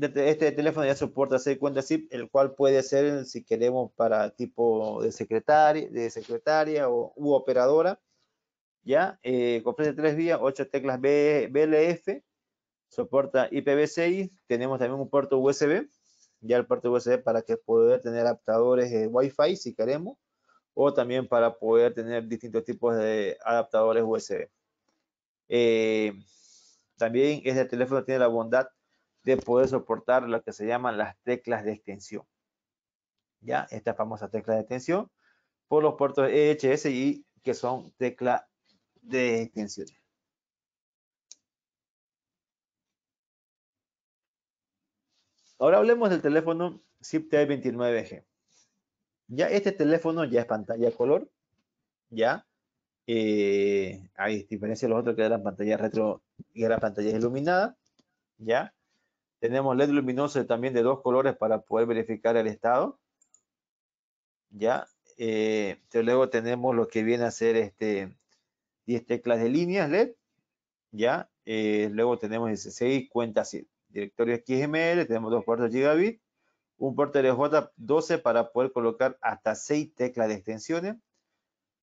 Este teléfono ya soporta 6 cuentas SIP el cual puede ser, si queremos, para tipo de secretaria, de secretaria o, u operadora. ¿Ya? Eh, ofrece 3 vías, 8 teclas BLF, soporta IPv6, tenemos también un puerto USB, ya el puerto USB para que poder tener adaptadores de Wi-Fi si queremos o también para poder tener distintos tipos de adaptadores USB. Eh, también este teléfono tiene la bondad de poder soportar lo que se llaman las teclas de extensión. Ya, esta famosa tecla de extensión por los puertos EHS y que son teclas de extensión. Ahora hablemos del teléfono ZipTel 29G. Ya este teléfono ya es pantalla color, ya. Eh, hay diferencia de los otros que eran pantallas retro y eran pantallas iluminadas. ya. Tenemos LED luminoso también de dos colores para poder verificar el estado, ya. Eh, luego tenemos lo que viene a ser este 10 teclas de líneas LED, ya. Eh, luego tenemos 16 cuentas eh, directorio XML, tenemos 2 cuartos gigabit, un de J12 para poder colocar hasta 6 teclas de extensiones.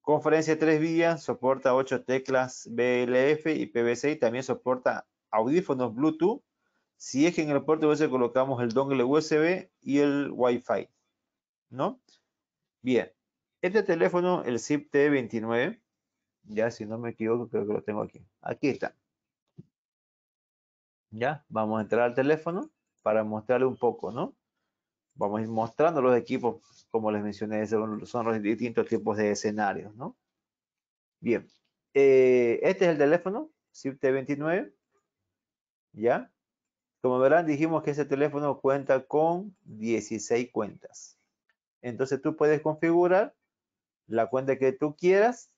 Conferencia 3 vías soporta 8 teclas BLF y PVC también soporta audífonos Bluetooth. Si es que en el puerto USB colocamos el dongle USB y el Wi-Fi, ¿no? Bien, este teléfono, el SIP T29, ya si no me equivoco, creo que lo tengo aquí. Aquí está. Ya, vamos a entrar al teléfono para mostrarle un poco, ¿no? vamos a ir mostrando los equipos, como les mencioné, son, los distintos tipos de escenarios, ¿no? Bien, eh, este es el teléfono, SIP 29 ¿ya? Como verán, dijimos que ese teléfono cuenta con 16 cuentas. Entonces tú puedes configurar la cuenta que tú quieras,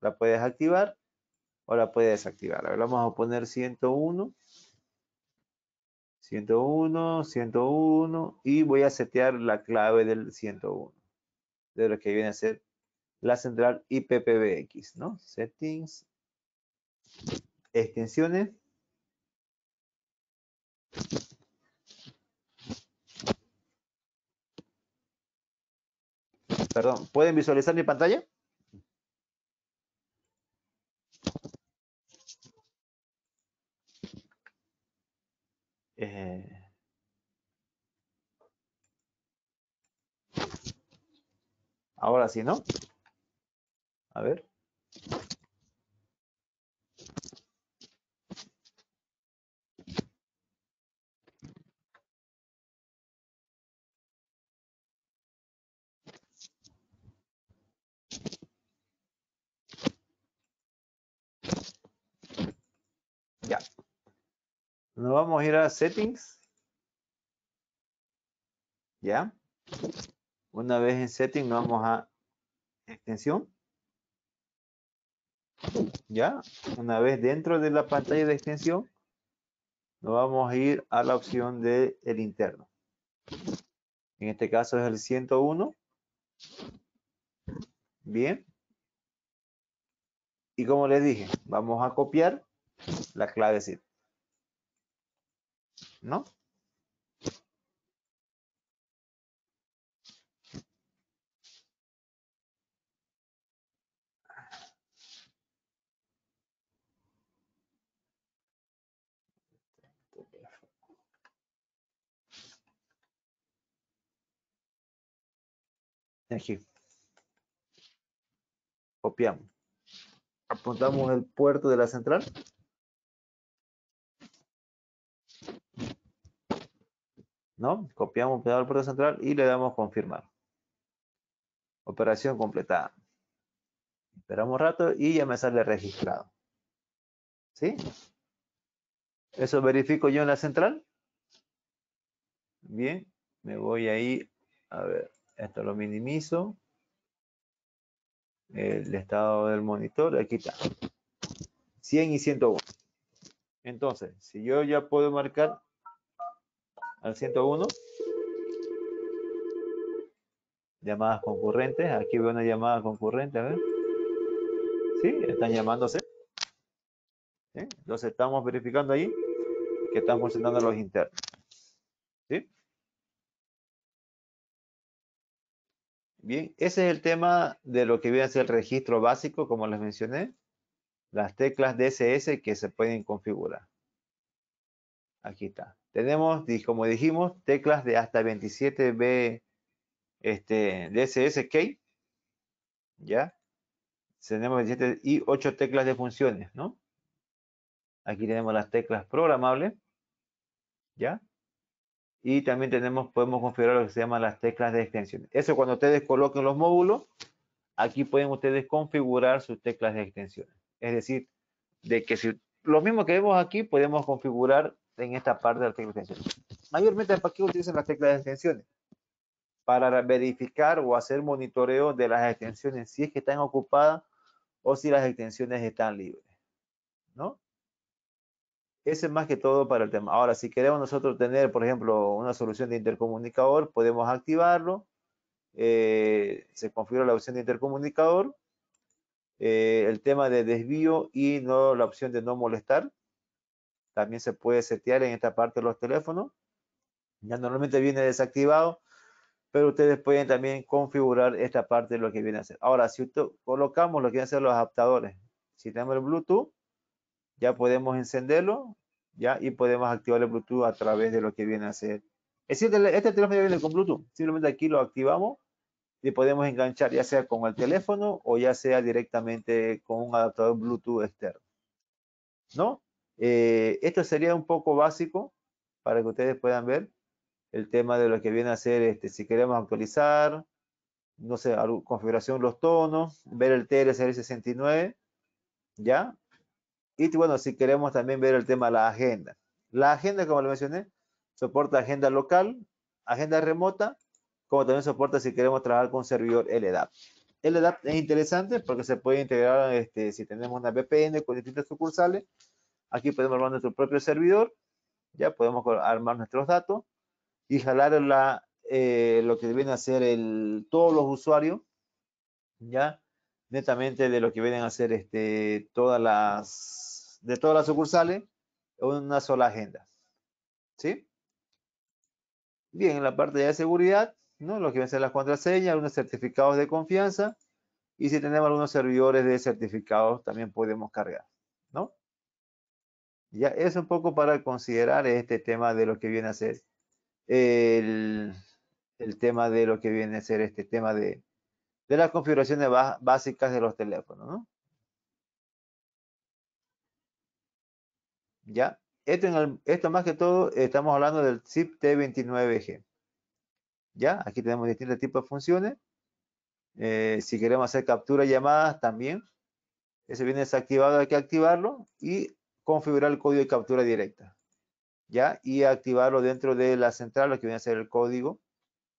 la puedes activar o la puedes desactivar. Ahora vamos a poner 101. 101, 101 y voy a setear la clave del 101, de lo que viene a ser la central IPPBX, ¿no? Settings, extensiones. Perdón, ¿pueden visualizar mi pantalla? Eh, ahora sí, ¿no? A ver. Ya. Nos vamos a ir a settings. ¿Ya? Una vez en settings nos vamos a extensión. ¿Ya? Una vez dentro de la pantalla de extensión, nos vamos a ir a la opción de interno. En este caso es el 101. Bien. Y como les dije, vamos a copiar la clave clavecita. ¿no? Aquí. Copiamos. Apuntamos el puerto de la central. ¿no? Copiamos el pedal al puerto central y le damos confirmar. Operación completada. Esperamos un rato y ya me sale registrado. ¿Sí? Eso verifico yo en la central. Bien, me voy ahí. A ver, esto lo minimizo. El estado del monitor, aquí está. 100 y 101. Entonces, si yo ya puedo marcar al 101. Llamadas concurrentes. Aquí veo una llamada concurrente. A ver. Sí, están llamándose. ¿Sí? Entonces estamos verificando ahí que están funcionando los internos. ¿Sí? Bien, ese es el tema de lo que viene a ser el registro básico, como les mencioné. Las teclas DSS que se pueden configurar. Aquí está. Tenemos, como dijimos, teclas de hasta 27B este, DSSK, ¿ya? Tenemos 27 y 8 teclas de funciones, ¿no? Aquí tenemos las teclas programables, ¿ya? Y también tenemos, podemos configurar lo que se llama las teclas de extensión. Eso cuando ustedes coloquen los módulos, aquí pueden ustedes configurar sus teclas de extensión. Es decir, de que si lo mismo que vemos aquí, podemos configurar en esta parte de la tecla de extensión Mayormente, ¿para qué utilizan las teclas de extensiones? Para verificar o hacer monitoreo de las extensiones, si es que están ocupadas o si las extensiones están libres. ¿No? Ese es más que todo para el tema. Ahora, si queremos nosotros tener, por ejemplo, una solución de intercomunicador, podemos activarlo. Eh, se configura la opción de intercomunicador. Eh, el tema de desvío y no la opción de no molestar también se puede setear en esta parte de los teléfonos. Ya normalmente viene desactivado, pero ustedes pueden también configurar esta parte de lo que viene a hacer. Ahora, si colocamos lo que vienen a ser los adaptadores, si tenemos el Bluetooth, ya podemos encenderlo ya y podemos activar el Bluetooth a través de lo que viene a hacer. Es decir, este, este teléfono ya viene con Bluetooth, simplemente aquí lo activamos y podemos enganchar ya sea con el teléfono o ya sea directamente con un adaptador Bluetooth externo. ¿No? Eh, esto sería un poco básico para que ustedes puedan ver el tema de lo que viene a ser, este, si queremos actualizar, no sé, configuración los tonos, ver el TLCR 69, ¿ya? Y bueno, si queremos también ver el tema de la agenda. La agenda, como lo mencioné, soporta agenda local, agenda remota, como también soporta si queremos trabajar con servidor LDAP. LDAP es interesante porque se puede integrar este, si tenemos una VPN con distintas sucursales, Aquí podemos armar nuestro propio servidor, ya podemos armar nuestros datos y jalar eh, lo que viene a ser todos los usuarios, ya netamente de lo que vienen a ser este, todas las, de todas las sucursales, en una sola agenda. ¿Sí? Bien, en la parte de seguridad, ¿no? Lo que viene a ser las contraseñas, algunos certificados de confianza y si tenemos algunos servidores de certificados también podemos cargar, ¿no? Ya es un poco para considerar este tema de lo que viene a ser el, el tema de lo que viene a ser este tema de, de las configuraciones básicas de los teléfonos, ¿no? Ya, esto, esto más que todo estamos hablando del chip T29G. Ya, aquí tenemos distintos tipos de funciones. Eh, si queremos hacer captura llamadas también, ese viene desactivado, hay que activarlo. Y configurar el código de captura directa, ¿ya? Y activarlo dentro de la central, lo que viene a ser el código,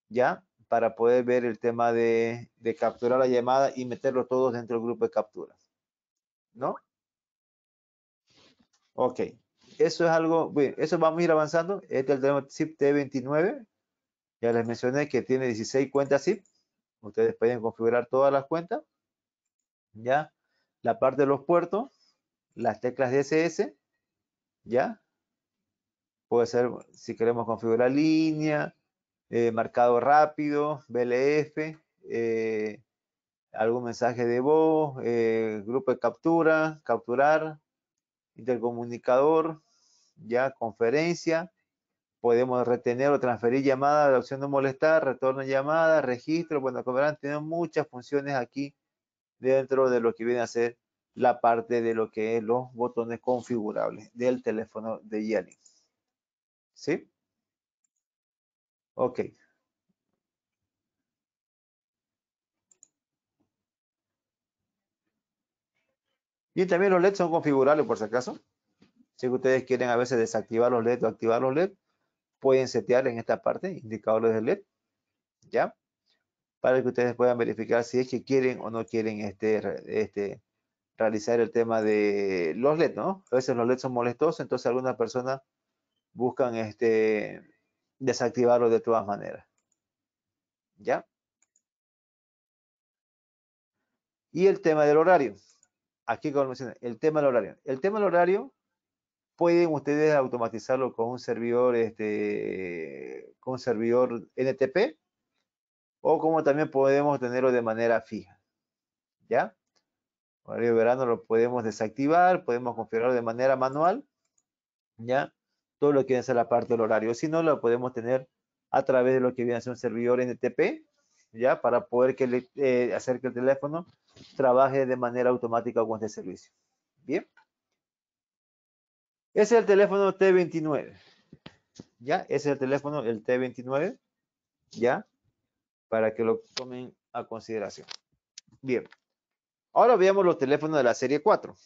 ¿ya? Para poder ver el tema de, capturar la llamada y meterlo todos dentro del grupo de capturas, ¿no? Ok, eso es algo, eso vamos a ir avanzando. Este es el tema SIP T29, ya les mencioné que tiene 16 cuentas SIP, ustedes pueden configurar todas las cuentas, ¿ya? La parte de los puertos, las teclas de SS ¿ya? Puede ser si queremos configurar línea, eh, marcado rápido, BLF, eh, algún mensaje de voz, eh, grupo de captura, capturar, intercomunicador, ya conferencia, podemos retener o transferir llamada, la opción no molestar, retorno llamada, registro, bueno, como verán, tenemos muchas funciones aquí dentro de lo que viene a ser la parte de lo que es los botones configurables del teléfono de Yelling. ¿Sí? Ok. y también los LEDs son configurables por si acaso. Si ustedes quieren a veces desactivar los LEDs o activar los LEDs, pueden setear en esta parte indicadores de LED. ¿Ya? Para que ustedes puedan verificar si es que quieren o no quieren este, este, realizar el tema de los leds, ¿no? A veces los leds son molestosos, entonces algunas personas buscan este, de todas maneras. ¿Ya? Y el tema del horario. Aquí como mencioné, el tema del horario. El tema del horario pueden ustedes automatizarlo con un servidor, este, con servidor NTP o como también podemos tenerlo de manera fija. ¿Ya? Horario de verano lo podemos desactivar, podemos configurar de manera manual, ¿ya? Todo lo que viene a ser la parte del horario. Si no, lo podemos tener a través de lo que viene a ser un servidor NTP, ¿ya? Para poder eh, hacer que el teléfono trabaje de manera automática con este servicio. Bien. Ese es el teléfono T29. ¿Ya? Ese es el teléfono, el T29. ¿Ya? Para que lo tomen a consideración. Bien. Ahora veamos los teléfonos de la serie 4.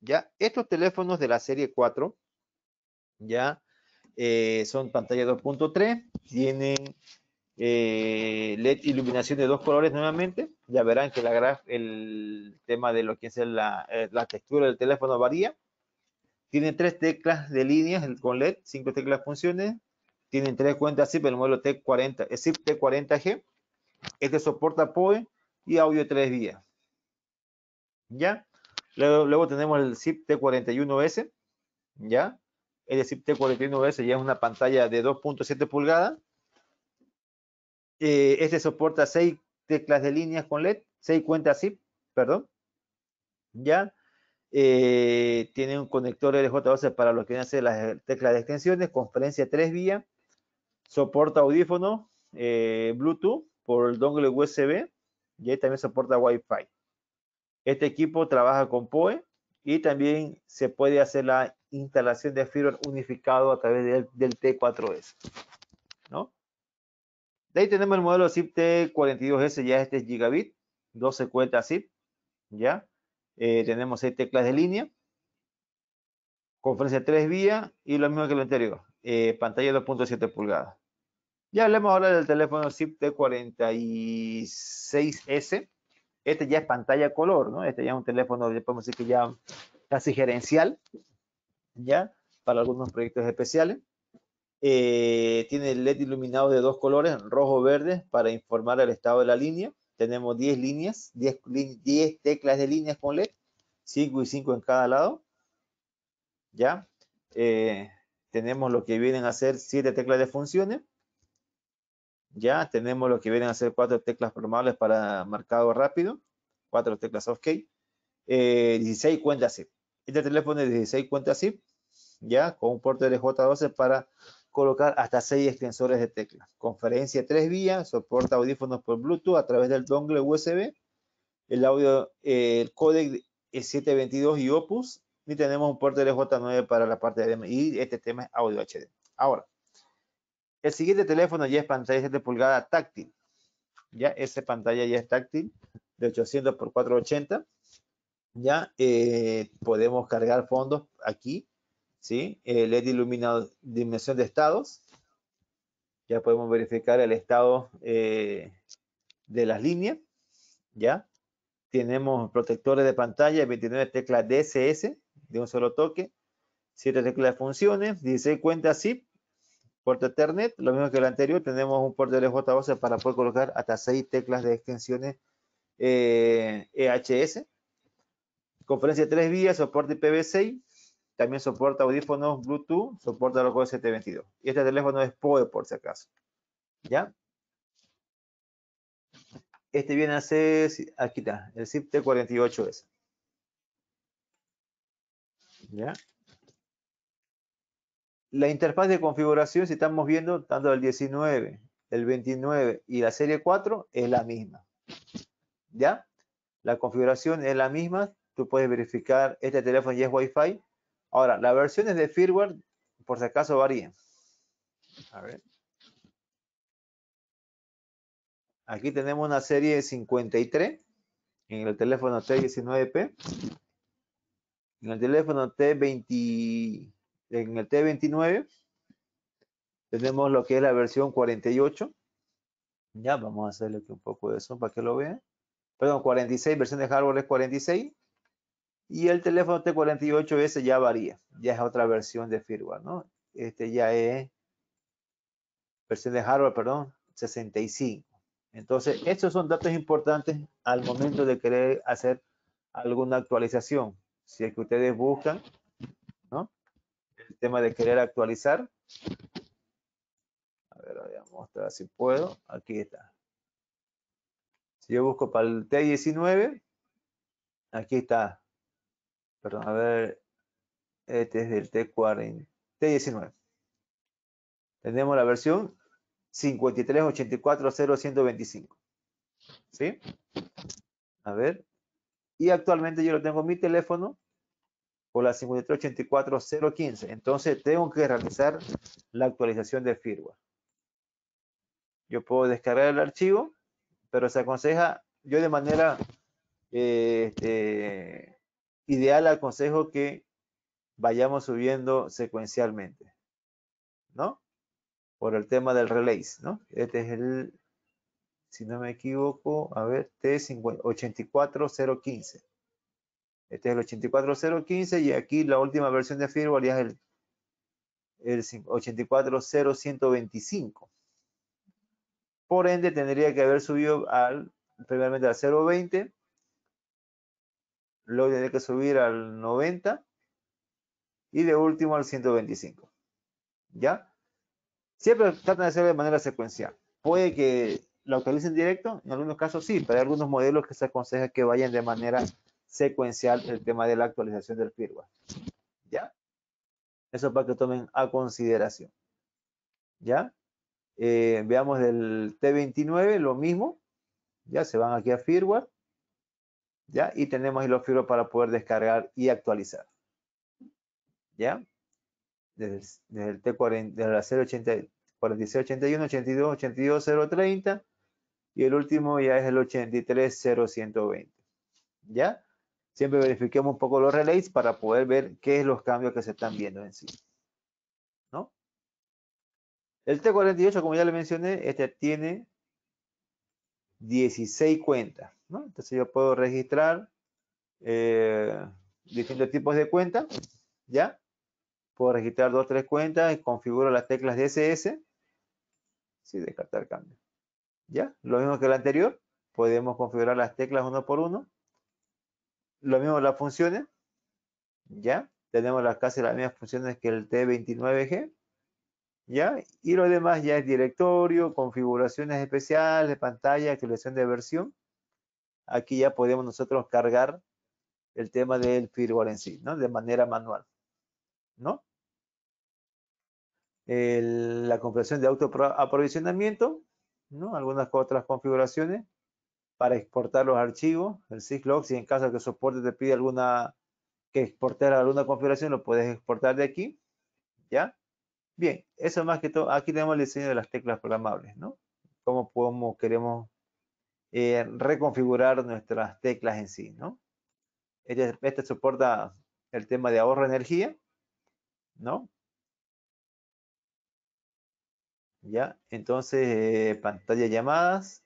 Ya, estos teléfonos de la serie 4, ya, eh, son pantalla 2.3, tienen eh, LED iluminación de dos colores nuevamente. Ya verán que el tema de lo que es eh, la, textura del teléfono varía. Tienen tres teclas de líneas con LED, cinco teclas funciones. Tienen tres cuentas SIP, el modelo T40, SIP T40G. Este soporta POE y audio tres vías. ¿ya? Luego, tenemos el Zip T41S, ¿ya? El este Zip T41S ya es una pantalla de 2.7 pulgadas. Eh, este soporta 6 teclas de líneas con LED, 6 cuentas Zip perdón, ¿ya? Eh, tiene un conector LJ12 para los que viene las teclas de extensiones, conferencia 3 vía soporta audífono, eh, Bluetooth por el dongle USB y también soporta Wi-Fi. Este equipo trabaja con POE y también se puede hacer la instalación de firmware unificado a través del, T4S. ¿no? De ahí tenemos el modelo ZIP T42S, ya este es gigabit, cuentas ZIP, ya. Eh, tenemos seis teclas de línea, conferencia 3 vías y lo mismo que lo anterior, eh, pantalla 2.7 pulgadas. Ya hablemos ahora del teléfono ZIP T46S, este ya es pantalla color, ¿no? Este ya es un teléfono, podemos decir que ya casi gerencial, ¿ya? Para algunos proyectos especiales. Eh, tiene LED iluminado de dos colores, rojo-verde, para informar el estado de la línea. Tenemos 10 líneas, 10, 10 teclas de líneas con LED, 5 y 5 en cada lado. ¿Ya? Eh, tenemos lo que vienen a ser 7 teclas de funciones ya tenemos lo que vienen a ser cuatro teclas programables para marcado rápido, cuatro teclas OK, eh, 16 cuentas SIP. Este teléfono es 16 cuentas SIP. ya con un puerto LJ12 para colocar hasta seis extensores de teclas. Conferencia tres vías, soporta audífonos por Bluetooth a través del dongle USB. El audio, eh, el codec es 722 y Opus. Y tenemos un puerto LJ9 para la parte de Y este tema es audio HD. Ahora, el siguiente teléfono ya es pantalla 7 pulgadas táctil. Ya, esa pantalla ya es táctil de 800 x 480. Ya eh, podemos cargar fondos aquí, ¿sí? Eh, LED iluminado, dimensión de estados. Ya podemos verificar el estado eh, de las líneas, ¿ya? Tenemos protectores de pantalla, 29 teclas DSS de un solo toque, 7 teclas de funciones, 16 cuentas SIP, puerto Ethernet, lo mismo que el anterior, tenemos un puerto LJ12 para poder colocar hasta seis teclas de extensiones EHS. E conferencia de 3 vías, soporte IPv6, también soporta audífonos Bluetooth, soporta los de 722. Y este teléfono es POE por si acaso. ¿Ya? Este viene a ser, aquí está, el CIP T48S. ¿Ya? la interfaz de configuración, si estamos viendo, tanto el 19, el 29 y la serie 4 es la misma. ¿Ya? La configuración es la misma. Tú puedes verificar, este teléfono ya es Wi-Fi. Ahora, las versiones de firmware, por si acaso, varían. A ver. Aquí tenemos una serie 53 en el teléfono T19P. En el teléfono T20 en el T29 tenemos lo que es la versión 48. Ya, vamos a hacerle aquí un poco de eso para que lo vean. Perdón, 46, versión de hardware es 46. Y el teléfono T48S ya varía, ya es otra versión de firmware, ¿no? Este ya es versión de hardware, perdón, 65. Entonces, estos son datos importantes al momento de querer hacer alguna actualización. Si es que ustedes buscan el tema de querer actualizar. A ver, voy a mostrar si puedo. Aquí está. Si yo busco para el T19, aquí está. Perdón, a ver, este es del T40, T19. Tenemos la versión 53840125. ¿Sí? A ver. Y actualmente yo lo tengo en mi teléfono o la 5384015. Entonces tengo que realizar la actualización de firmware. Yo puedo descargar el archivo, pero se aconseja, yo de manera eh, este, ideal aconsejo que vayamos subiendo secuencialmente, ¿no? Por el tema del release, ¿no? Este es el, si no me equivoco, a ver, T84015. Este es el 84015 y aquí la última versión de firmware ya es el, 840125. Por ende, tendría que haber subido al, primeramente al 020, luego tendría que subir al 90 y de último al 125. ¿Ya? Siempre tratan de hacerlo de manera secuencial. Puede que lo actualicen directo, en algunos casos sí, pero hay algunos modelos que se aconseja que vayan de manera secuencial el tema de la actualización del firmware. ¿Ya? Eso para que tomen a consideración. ¿Ya? Eh, veamos del T29, lo mismo. Ya se van aquí a firmware. ¿Ya? Y tenemos los firmware para poder descargar y actualizar. ¿Ya? Desde, el T40, desde la 080, 4681, 82, 82, 030 y el último ya es el 830120. ¿Ya? siempre verifiquemos un poco los relays para poder ver qué es los cambios que se están viendo en sí. ¿No? El T48, como ya le mencioné, este tiene 16 cuentas. ¿no? Entonces yo puedo registrar eh, distintos tipos de cuentas. ¿Ya? Puedo registrar dos o tres cuentas y configuro las teclas DSS. Sí, descartar cambio. ¿Ya? Lo mismo que el anterior. Podemos configurar las teclas uno por uno lo mismo las funciones, ¿ya? Tenemos las, casi las mismas funciones que el T29G, ¿ya? Y lo demás ya es directorio, configuraciones especiales, de pantalla, actualización de versión. Aquí ya podemos nosotros cargar el tema del firmware en sí, ¿no? De manera manual, ¿no? la configuración de autoaprovisionamiento, ¿no? Algunas otras configuraciones para exportar los archivos, el syslog, si en caso de que soporte te pide alguna, que exportar alguna configuración, lo puedes exportar de aquí, ¿ya? Bien, eso más que todo, aquí tenemos el diseño de las teclas programables, ¿no? Cómo podemos, queremos eh, reconfigurar nuestras teclas en sí, ¿no? Este, este, soporta el tema de ahorro de energía, ¿no? ¿Ya? Entonces, eh, pantalla de llamadas,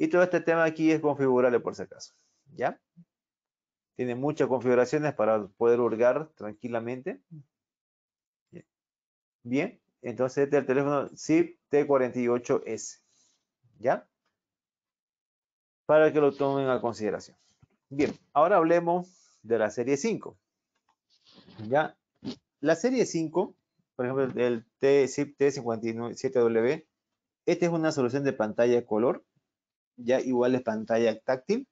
y todo este tema aquí es configurable por si acaso, ¿ya? Tiene muchas configuraciones para poder hurgar tranquilamente. Bien, entonces este es el teléfono SIP T48S, ¿ya? Para que lo tomen a consideración. Bien, ahora hablemos de la serie 5, ¿ya? La serie 5, por ejemplo, el T, SIP T57W, esta es una solución de pantalla de color ya igual es pantalla táctil.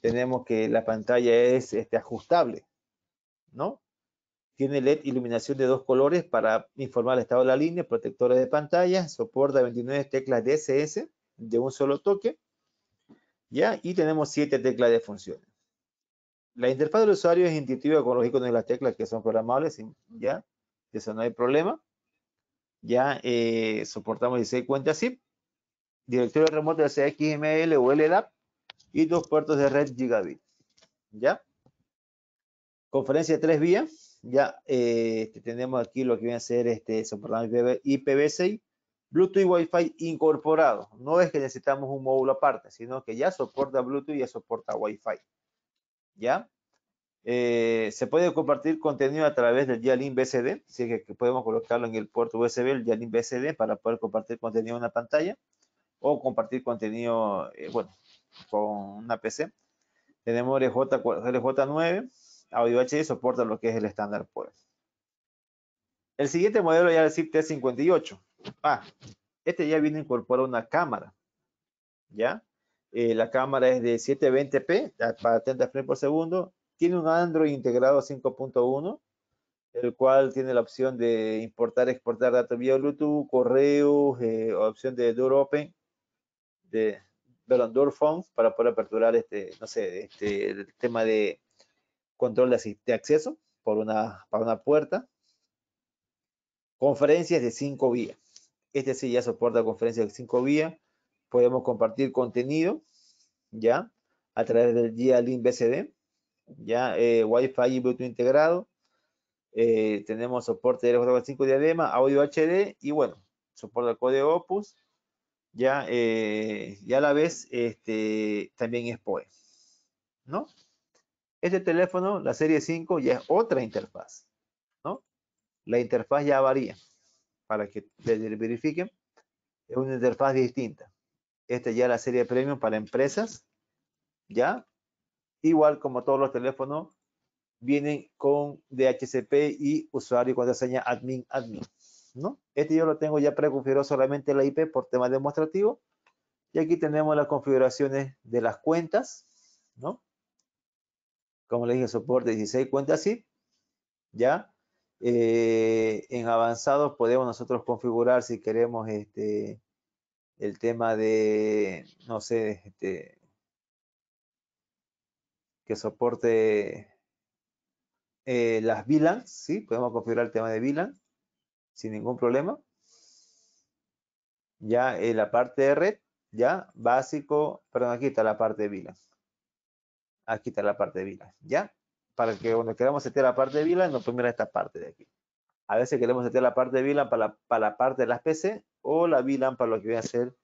Tenemos que la pantalla es este, ajustable, ¿no? Tiene LED iluminación de dos colores para informar el estado de la línea, protectores de pantalla, soporta 29 teclas DSS de un solo toque, ¿ya? Y tenemos 7 teclas de funciones. La interfaz del usuario es intuitiva con los iconos de las teclas que son programables, ¿ya? Eso no hay problema. Ya eh, soportamos 16 cuentas SIP directorio remoto de CXML o LDAP y dos puertos de red gigabit. ¿Ya? Conferencia de tres vías. Ya eh, este, tenemos aquí lo que viene a ser este soportando IPv6, Bluetooth y Wi-Fi incorporado. No es que necesitamos un módulo aparte, sino que ya soporta Bluetooth y ya soporta Wi-Fi. ¿Ya? Eh, se puede compartir contenido a través del Yalin BCD, es que podemos colocarlo en el puerto USB, el Yalin BCD, para poder compartir contenido en una pantalla o compartir contenido, eh, bueno, con una PC. Tenemos LJ, 9 Audio HD soporta lo que es el estándar pues. El siguiente modelo ya es el T58. Ah, este ya viene incorporado una cámara, ¿ya? Eh, la cámara es de 720p ah, para 30 frames por segundo. Tiene un Android integrado 5.1, el cual tiene la opción de importar, exportar datos vía Bluetooth, correos, eh, opción de Door Open de Bellandor Funds para poder aperturar este, no sé, este, el tema de control de, acceso por una, para una puerta. Conferencias de cinco vías. Este sí ya soporta conferencias de cinco vías. Podemos compartir contenido, ¿ya? A través del guía Link BCD, ¿ya? Eh, Wi-Fi y Bluetooth integrado. Eh, tenemos soporte de 5 diadema, audio HD y bueno, soporte al código Opus ya, eh, a la vez este, también es POE, ¿no? Este teléfono, la serie 5, ya es otra interfaz, ¿no? La interfaz ya varía, para que verifiquen, es una interfaz distinta. Esta ya es la serie premium para empresas, ¿ya? Igual como todos los teléfonos, vienen con DHCP y usuario la contraseña admin, admin. Este yo lo tengo ya preconfigurado solamente la IP por tema demostrativo. Y aquí tenemos las configuraciones de las cuentas, ¿no? Como le dije, soporte 16 cuentas sí. ¿Ya? Eh, en avanzados podemos nosotros configurar si queremos este, el tema de, no sé, este, que soporte eh, las VLANs, ¿sí? Podemos configurar el tema de VLAN sin ningún problema. Ya en eh, la parte de red, ya básico, perdón, aquí está la parte de VLAN. Aquí está la parte de VLAN, ya. Para que cuando queramos setear la parte de VLAN, nos primero esta parte de aquí. A veces queremos setear la parte de VLAN para la, parte de las PC o la vila para lo que voy a hacer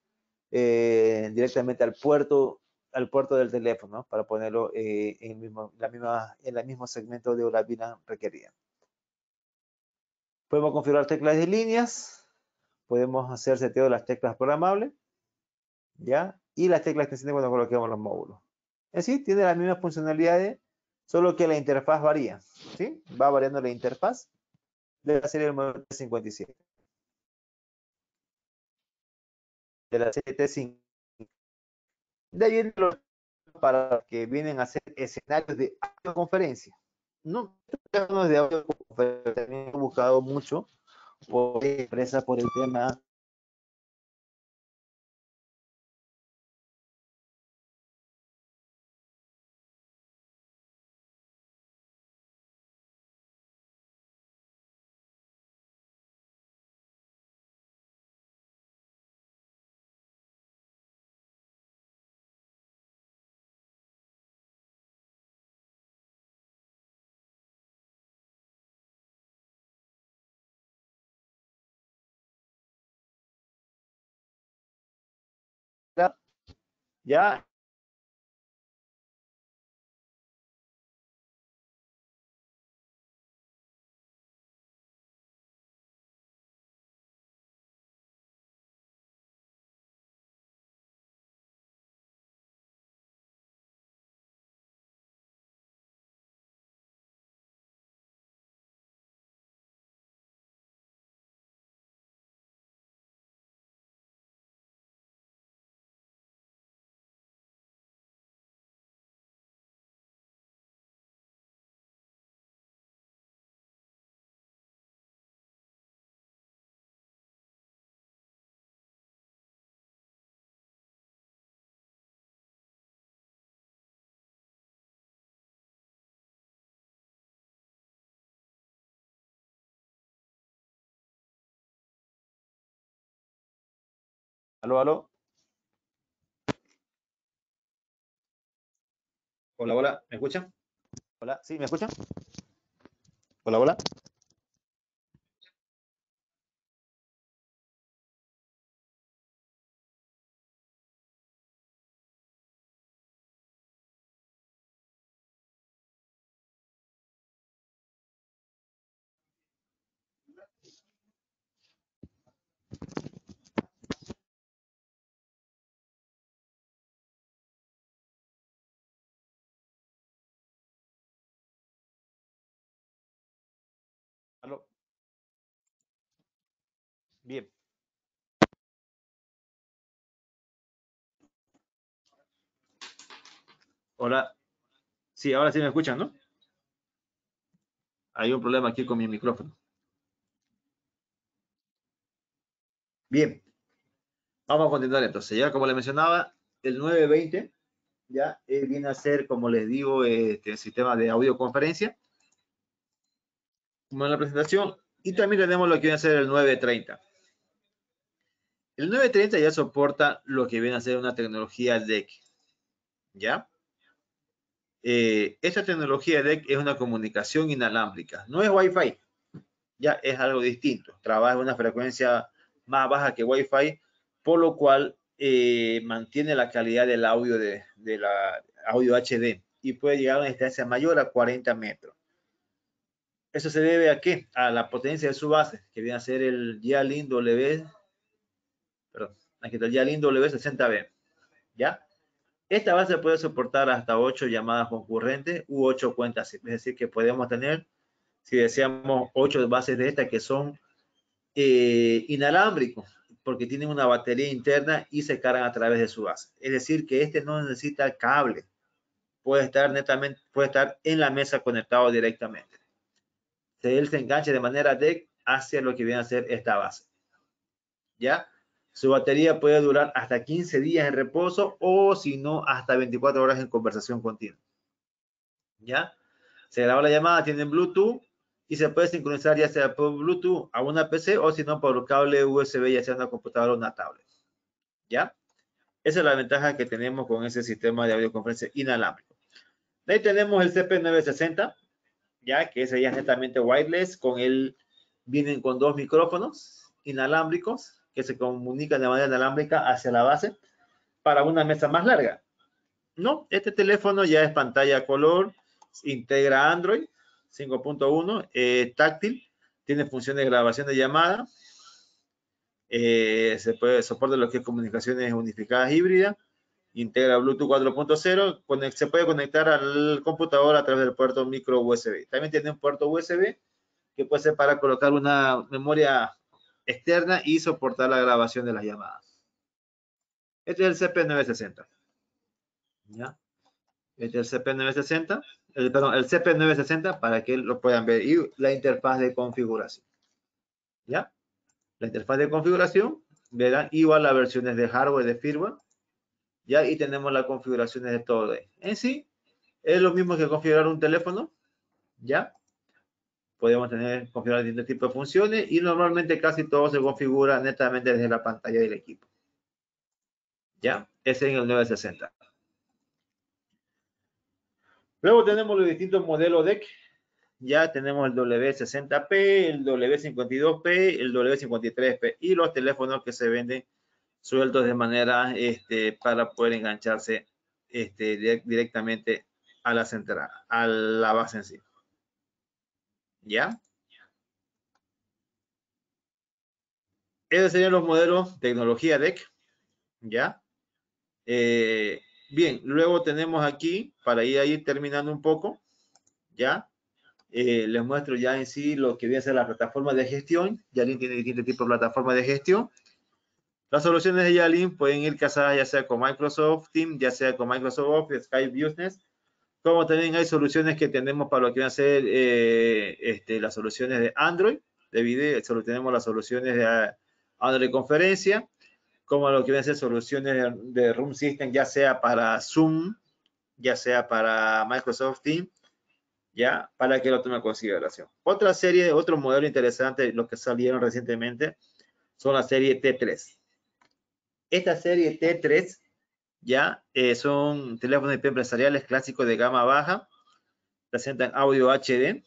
eh, directamente al puerto al puerto del teléfono para ponerlo eh, en, la misma, en el mismo segmento de la VLAN requerida. Podemos configurar teclas de líneas. Podemos hacer seteo de las teclas programables. ¿Ya? Y las teclas que tienen cuando coloquemos los módulos. Es decir, tiene las mismas funcionalidades, solo que la interfaz varía. ¿Sí? Va variando la interfaz de la serie del modelo T57. De la serie T5. De ahí para que vienen a hacer escenarios de conferencia no de audio, pero he buscado mucho por empresas por el tema yeah Aló, aló. Hola, hola, ¿me escuchan? Hola, ¿sí me escuchan? Hola, hola. Bien. Hola. Sí, ahora sí me escuchan, ¿no? Hay un problema aquí con mi micrófono. Bien. Vamos a continuar entonces. Ya como le mencionaba, el 920 ya eh, viene a ser, como les digo, este el sistema de audioconferencia. Como en la presentación. Y también tenemos lo que viene a ser el 930. El 930 ya soporta lo que viene a ser una tecnología DEC. ¿Ya? Eh, esta tecnología DEC es una comunicación inalámbrica. No es Wi-Fi. Ya es algo distinto. Trabaja una frecuencia más baja que Wi-Fi, por lo cual eh, mantiene la calidad del audio de, la audio HD y puede llegar a una distancia mayor a 40 metros. Eso se debe a qué? A la potencia de su base, que viene a ser el Yalin W perdón, aquí está el Yalin W60B, ¿ya? Esta base puede soportar hasta 8 llamadas concurrentes u 8 cuentas, es decir, que podemos tener, si deseamos, 8 bases de estas que son eh, inalámbricos, porque tienen una batería interna y se cargan a través de su base. Es decir, que este no necesita cable, puede estar netamente, puede estar en la mesa conectado directamente. Él se engancha de manera DEC hacia lo que viene a ser esta base. ¿Ya? Su batería puede durar hasta 15 días en reposo o si no, hasta 24 horas en conversación continua. ¿Ya? Se graba la llamada, tiene Bluetooth y se puede sincronizar ya sea por Bluetooth a una PC o si no por cable USB ya sea una computadora o una tablet. ¿Ya? Esa es la ventaja que tenemos con ese sistema de videoconferencia inalámbrico. ahí tenemos el CP960, ya que ese ya es netamente wireless, con él vienen con dos micrófonos inalámbricos, que se comunican de manera inalámbrica hacia la base para una mesa más larga. No, este teléfono ya es pantalla color, integra Android 5.1, eh, táctil, tiene funciones de grabación de llamada, eh, se puede soportar lo que es comunicaciones unificadas híbridas, integra Bluetooth 4.0, se puede conectar al computador a través del puerto micro USB. También tiene un puerto USB que puede ser para colocar una memoria externa y soportar la grabación de las llamadas. Este es el CP960. ¿Ya? Este es el CP960, el, perdón, el CP960 para que lo puedan ver y la interfaz de configuración. ¿Ya? La interfaz de configuración, verán, igual las versiones de hardware, de firmware, ¿ya? Y tenemos las configuraciones de todo. En sí, es lo mismo que configurar un teléfono, ¿ya? podemos tener configurar distintos tipos de funciones y normalmente casi todo se configura netamente desde la pantalla del equipo. ¿Ya? Ese es en el 960. Luego tenemos los distintos modelos DEC. Ya tenemos el W60P, el W52P, el W53P y los teléfonos que se venden sueltos de manera este, para poder engancharse este, directamente a la central, a la base en sí. ¿Ya? Esos serían los modelos tecnología DEC. ¿Ya? Eh, bien, luego tenemos aquí, para ir ahí terminando un poco, ¿ya? Eh, les muestro ya en sí lo que viene a ser la plataforma de gestión. Yalin tiene distintos tipos de plataforma de gestión. Las soluciones de Yalin pueden ir casadas ya sea con Microsoft Team, ya sea con Microsoft Office, Skype Business, como también hay soluciones que tenemos para lo que van a ser eh, este, las soluciones de Android, de video, tenemos las soluciones de ah, Android conferencia, como lo que van a ser soluciones de, Room System, ya sea para Zoom, ya sea para Microsoft Teams, ya para que lo tome en consideración. Otra serie, otro modelo interesante, los que salieron recientemente, son la serie T3. Esta serie T3 ¿ya? Eh, son teléfonos IP empresariales clásicos de gama baja, presentan audio HD,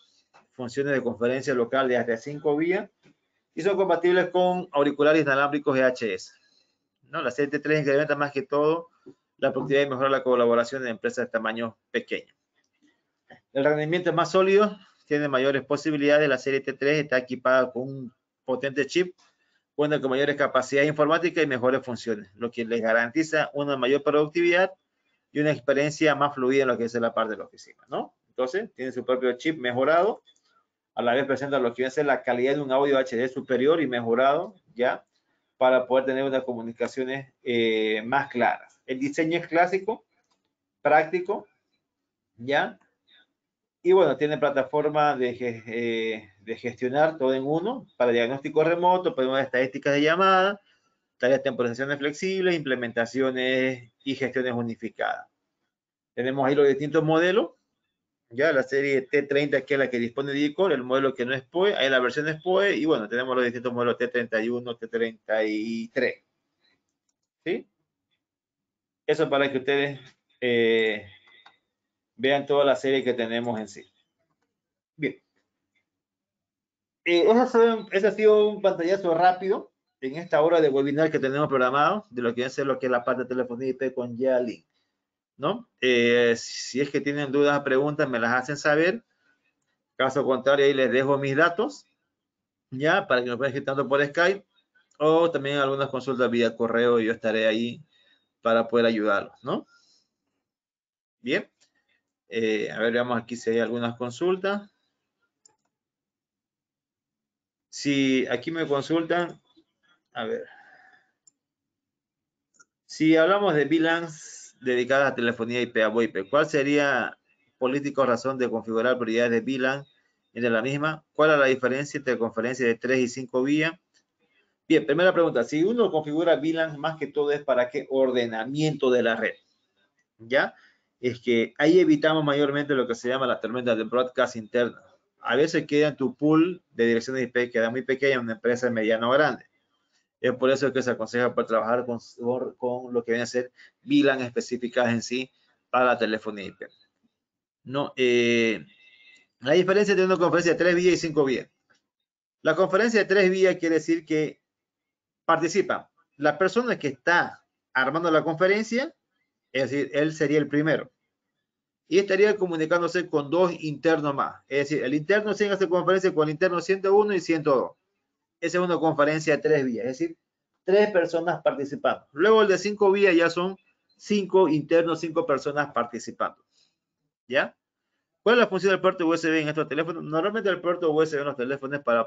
funciones de conferencia local de hasta 5 vías y son compatibles con auriculares inalámbricos HS. ¿no? La serie T3 incrementa más que todo la productividad de mejorar la colaboración de empresas de tamaño pequeño. El rendimiento es más sólido, tiene mayores posibilidades. La serie T3 está equipada con un potente chip con mayores capacidades informáticas y mejores funciones, lo que les garantiza una mayor productividad y una experiencia más fluida en lo que es la parte de la oficina, ¿no? Entonces, tiene su propio chip mejorado, a la vez presenta lo que va a ser la calidad de un audio HD superior y mejorado, ¿ya? Para poder tener unas comunicaciones eh, más claras. El diseño es clásico, práctico, ¿ya? Y bueno, tiene plataforma eh, de, gestionar todo en uno para diagnóstico remoto, ver estadísticas de llamada, tareas de temporizaciones flexibles, implementaciones y gestiones unificadas. Tenemos ahí los distintos modelos. Ya la serie T30, que es la que dispone de Dicor, el modelo que no es POE, hay la versión es POE, y bueno, tenemos los distintos modelos T31, T33. ¿Sí? Eso para que ustedes eh, vean toda la serie que tenemos en sí. Bien. Eh, ese, ha sido un pantallazo rápido en esta hora de webinar que tenemos programado de lo que es lo que es la parte de telefonía IP con Yali. ¿No? Eh, si es que tienen dudas preguntas, me las hacen saber. Caso contrario, ahí les dejo mis datos, ya, para que nos vayan quitando por Skype o también algunas consultas vía correo y yo estaré ahí para poder ayudarlos, ¿no? Bien. Eh, a ver, veamos aquí si hay algunas consultas. Si aquí me consultan, a ver. Si hablamos de VLANs dedicadas a telefonía IP a VoIP, ¿cuál sería político razón de configurar prioridades de VLAN entre la misma? ¿Cuál es la diferencia entre conferencias de 3 y 5 vías? Bien, primera pregunta. Si uno configura VLAN, más que todo es para qué ordenamiento de la red. ¿Ya? es que ahí evitamos mayormente lo que se llama las tormentas de broadcast interna. A veces queda tu pool de direcciones IP, queda muy pequeña en una empresa mediana o grande. Es por eso que se aconseja para pues, trabajar con, lo que viene a ser VLAN específicas en sí para la telefonía IP. No, eh, la diferencia entre una conferencia de tres vías y cinco vías. La conferencia de tres vías quiere decir que participa la persona que está armando la conferencia es decir, él sería el primero. Y estaría comunicándose con dos internos más. Es decir, el interno 100 hace conferencia con el interno 101 y 102. Esa es una conferencia de tres vías. Es decir, tres personas participando. Luego el de cinco vías ya son cinco internos, cinco personas participando. ¿Ya? ¿Cuál es la función del puerto USB en estos teléfonos? Normalmente el puerto USB en los teléfonos para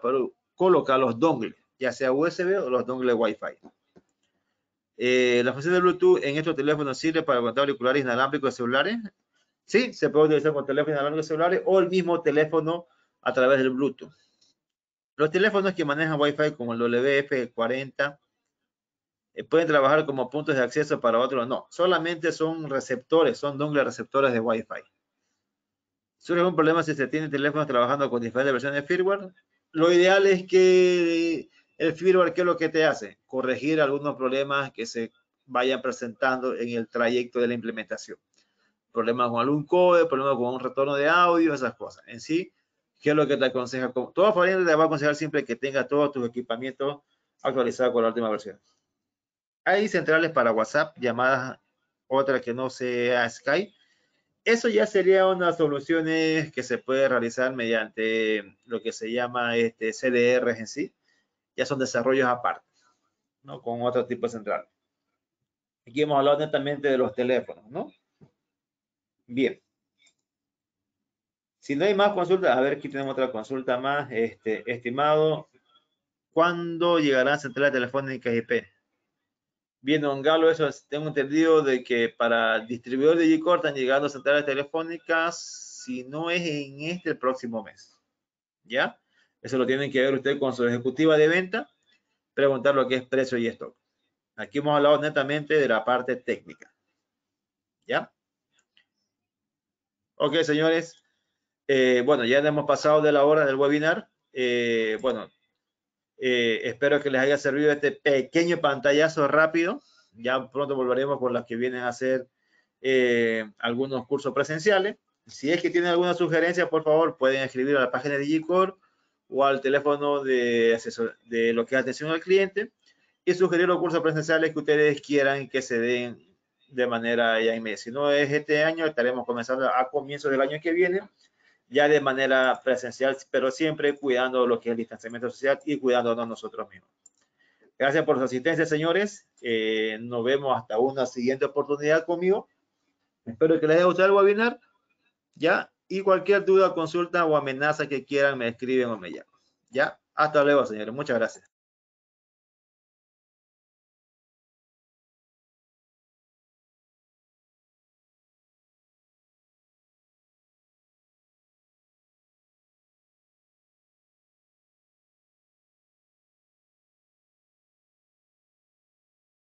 colocar los dongles, ya sea USB o los dongles Wi-Fi. Eh, la función de Bluetooth en estos teléfonos sirve para conectar auriculares inalámbricos celulares. Sí, se puede utilizar con teléfonos inalámbricos celulares o el mismo teléfono a través del Bluetooth. Los teléfonos que manejan Wi-Fi como el WF40 eh, pueden trabajar como puntos de acceso para otros. No, solamente son receptores, son dongles receptores de Wi-Fi. Surge un problema si se tiene teléfonos trabajando con diferentes versiones de firmware. Lo ideal es que el firmware, ¿qué es lo que te hace? Corregir algunos problemas que se vayan presentando en el trayecto de la implementación. Problemas con algún code, problemas con un retorno de audio, esas cosas. En sí, ¿qué es lo que te aconseja? Todo familia te va a aconsejar siempre que tenga todos tus equipamientos actualizados con la última versión. Hay centrales para WhatsApp, llamadas otra que no sea Skype. Eso ya sería una soluciones que se puede realizar mediante lo que se llama este CDR en sí, ya son desarrollos aparte, ¿no? Con otro tipo de central. Aquí hemos hablado netamente de los teléfonos, ¿no? Bien. Si no hay más consultas, a ver, aquí tenemos otra consulta más. Este, estimado, ¿cuándo llegarán centrales telefónicas IP? Bien, don Galo, eso tengo entendido de que para distribuidor de g core están llegando centrales telefónicas, si no es en este próximo mes. ¿Ya? Eso lo tienen que ver usted con su ejecutiva de venta, preguntar lo que es precio y stock. Aquí hemos hablado netamente de la parte técnica. ¿Ya? Ok, señores. Eh, bueno, ya hemos pasado de la hora del webinar. Eh, bueno, eh, espero que les haya servido este pequeño pantallazo rápido. Ya pronto volveremos con las que vienen a hacer algunos cursos presenciales. Si es que tienen alguna sugerencia, por favor, pueden escribir a la página de G-Core o al teléfono de, de lo que es atención al cliente y sugerir los cursos presenciales que ustedes quieran que se den de manera ya inmediata. Si no es este año, estaremos comenzando a comienzos del año que viene, ya de manera presencial, pero siempre cuidando lo que es el distanciamiento social y cuidándonos nosotros mismos. Gracias por su asistencia, señores. Eh, nos vemos hasta una siguiente oportunidad conmigo. Espero que les haya gustado el webinar. Ya y cualquier duda, consulta o amenaza que quieran, me escriben o me llaman. ¿Ya? Hasta luego, señores. Muchas gracias.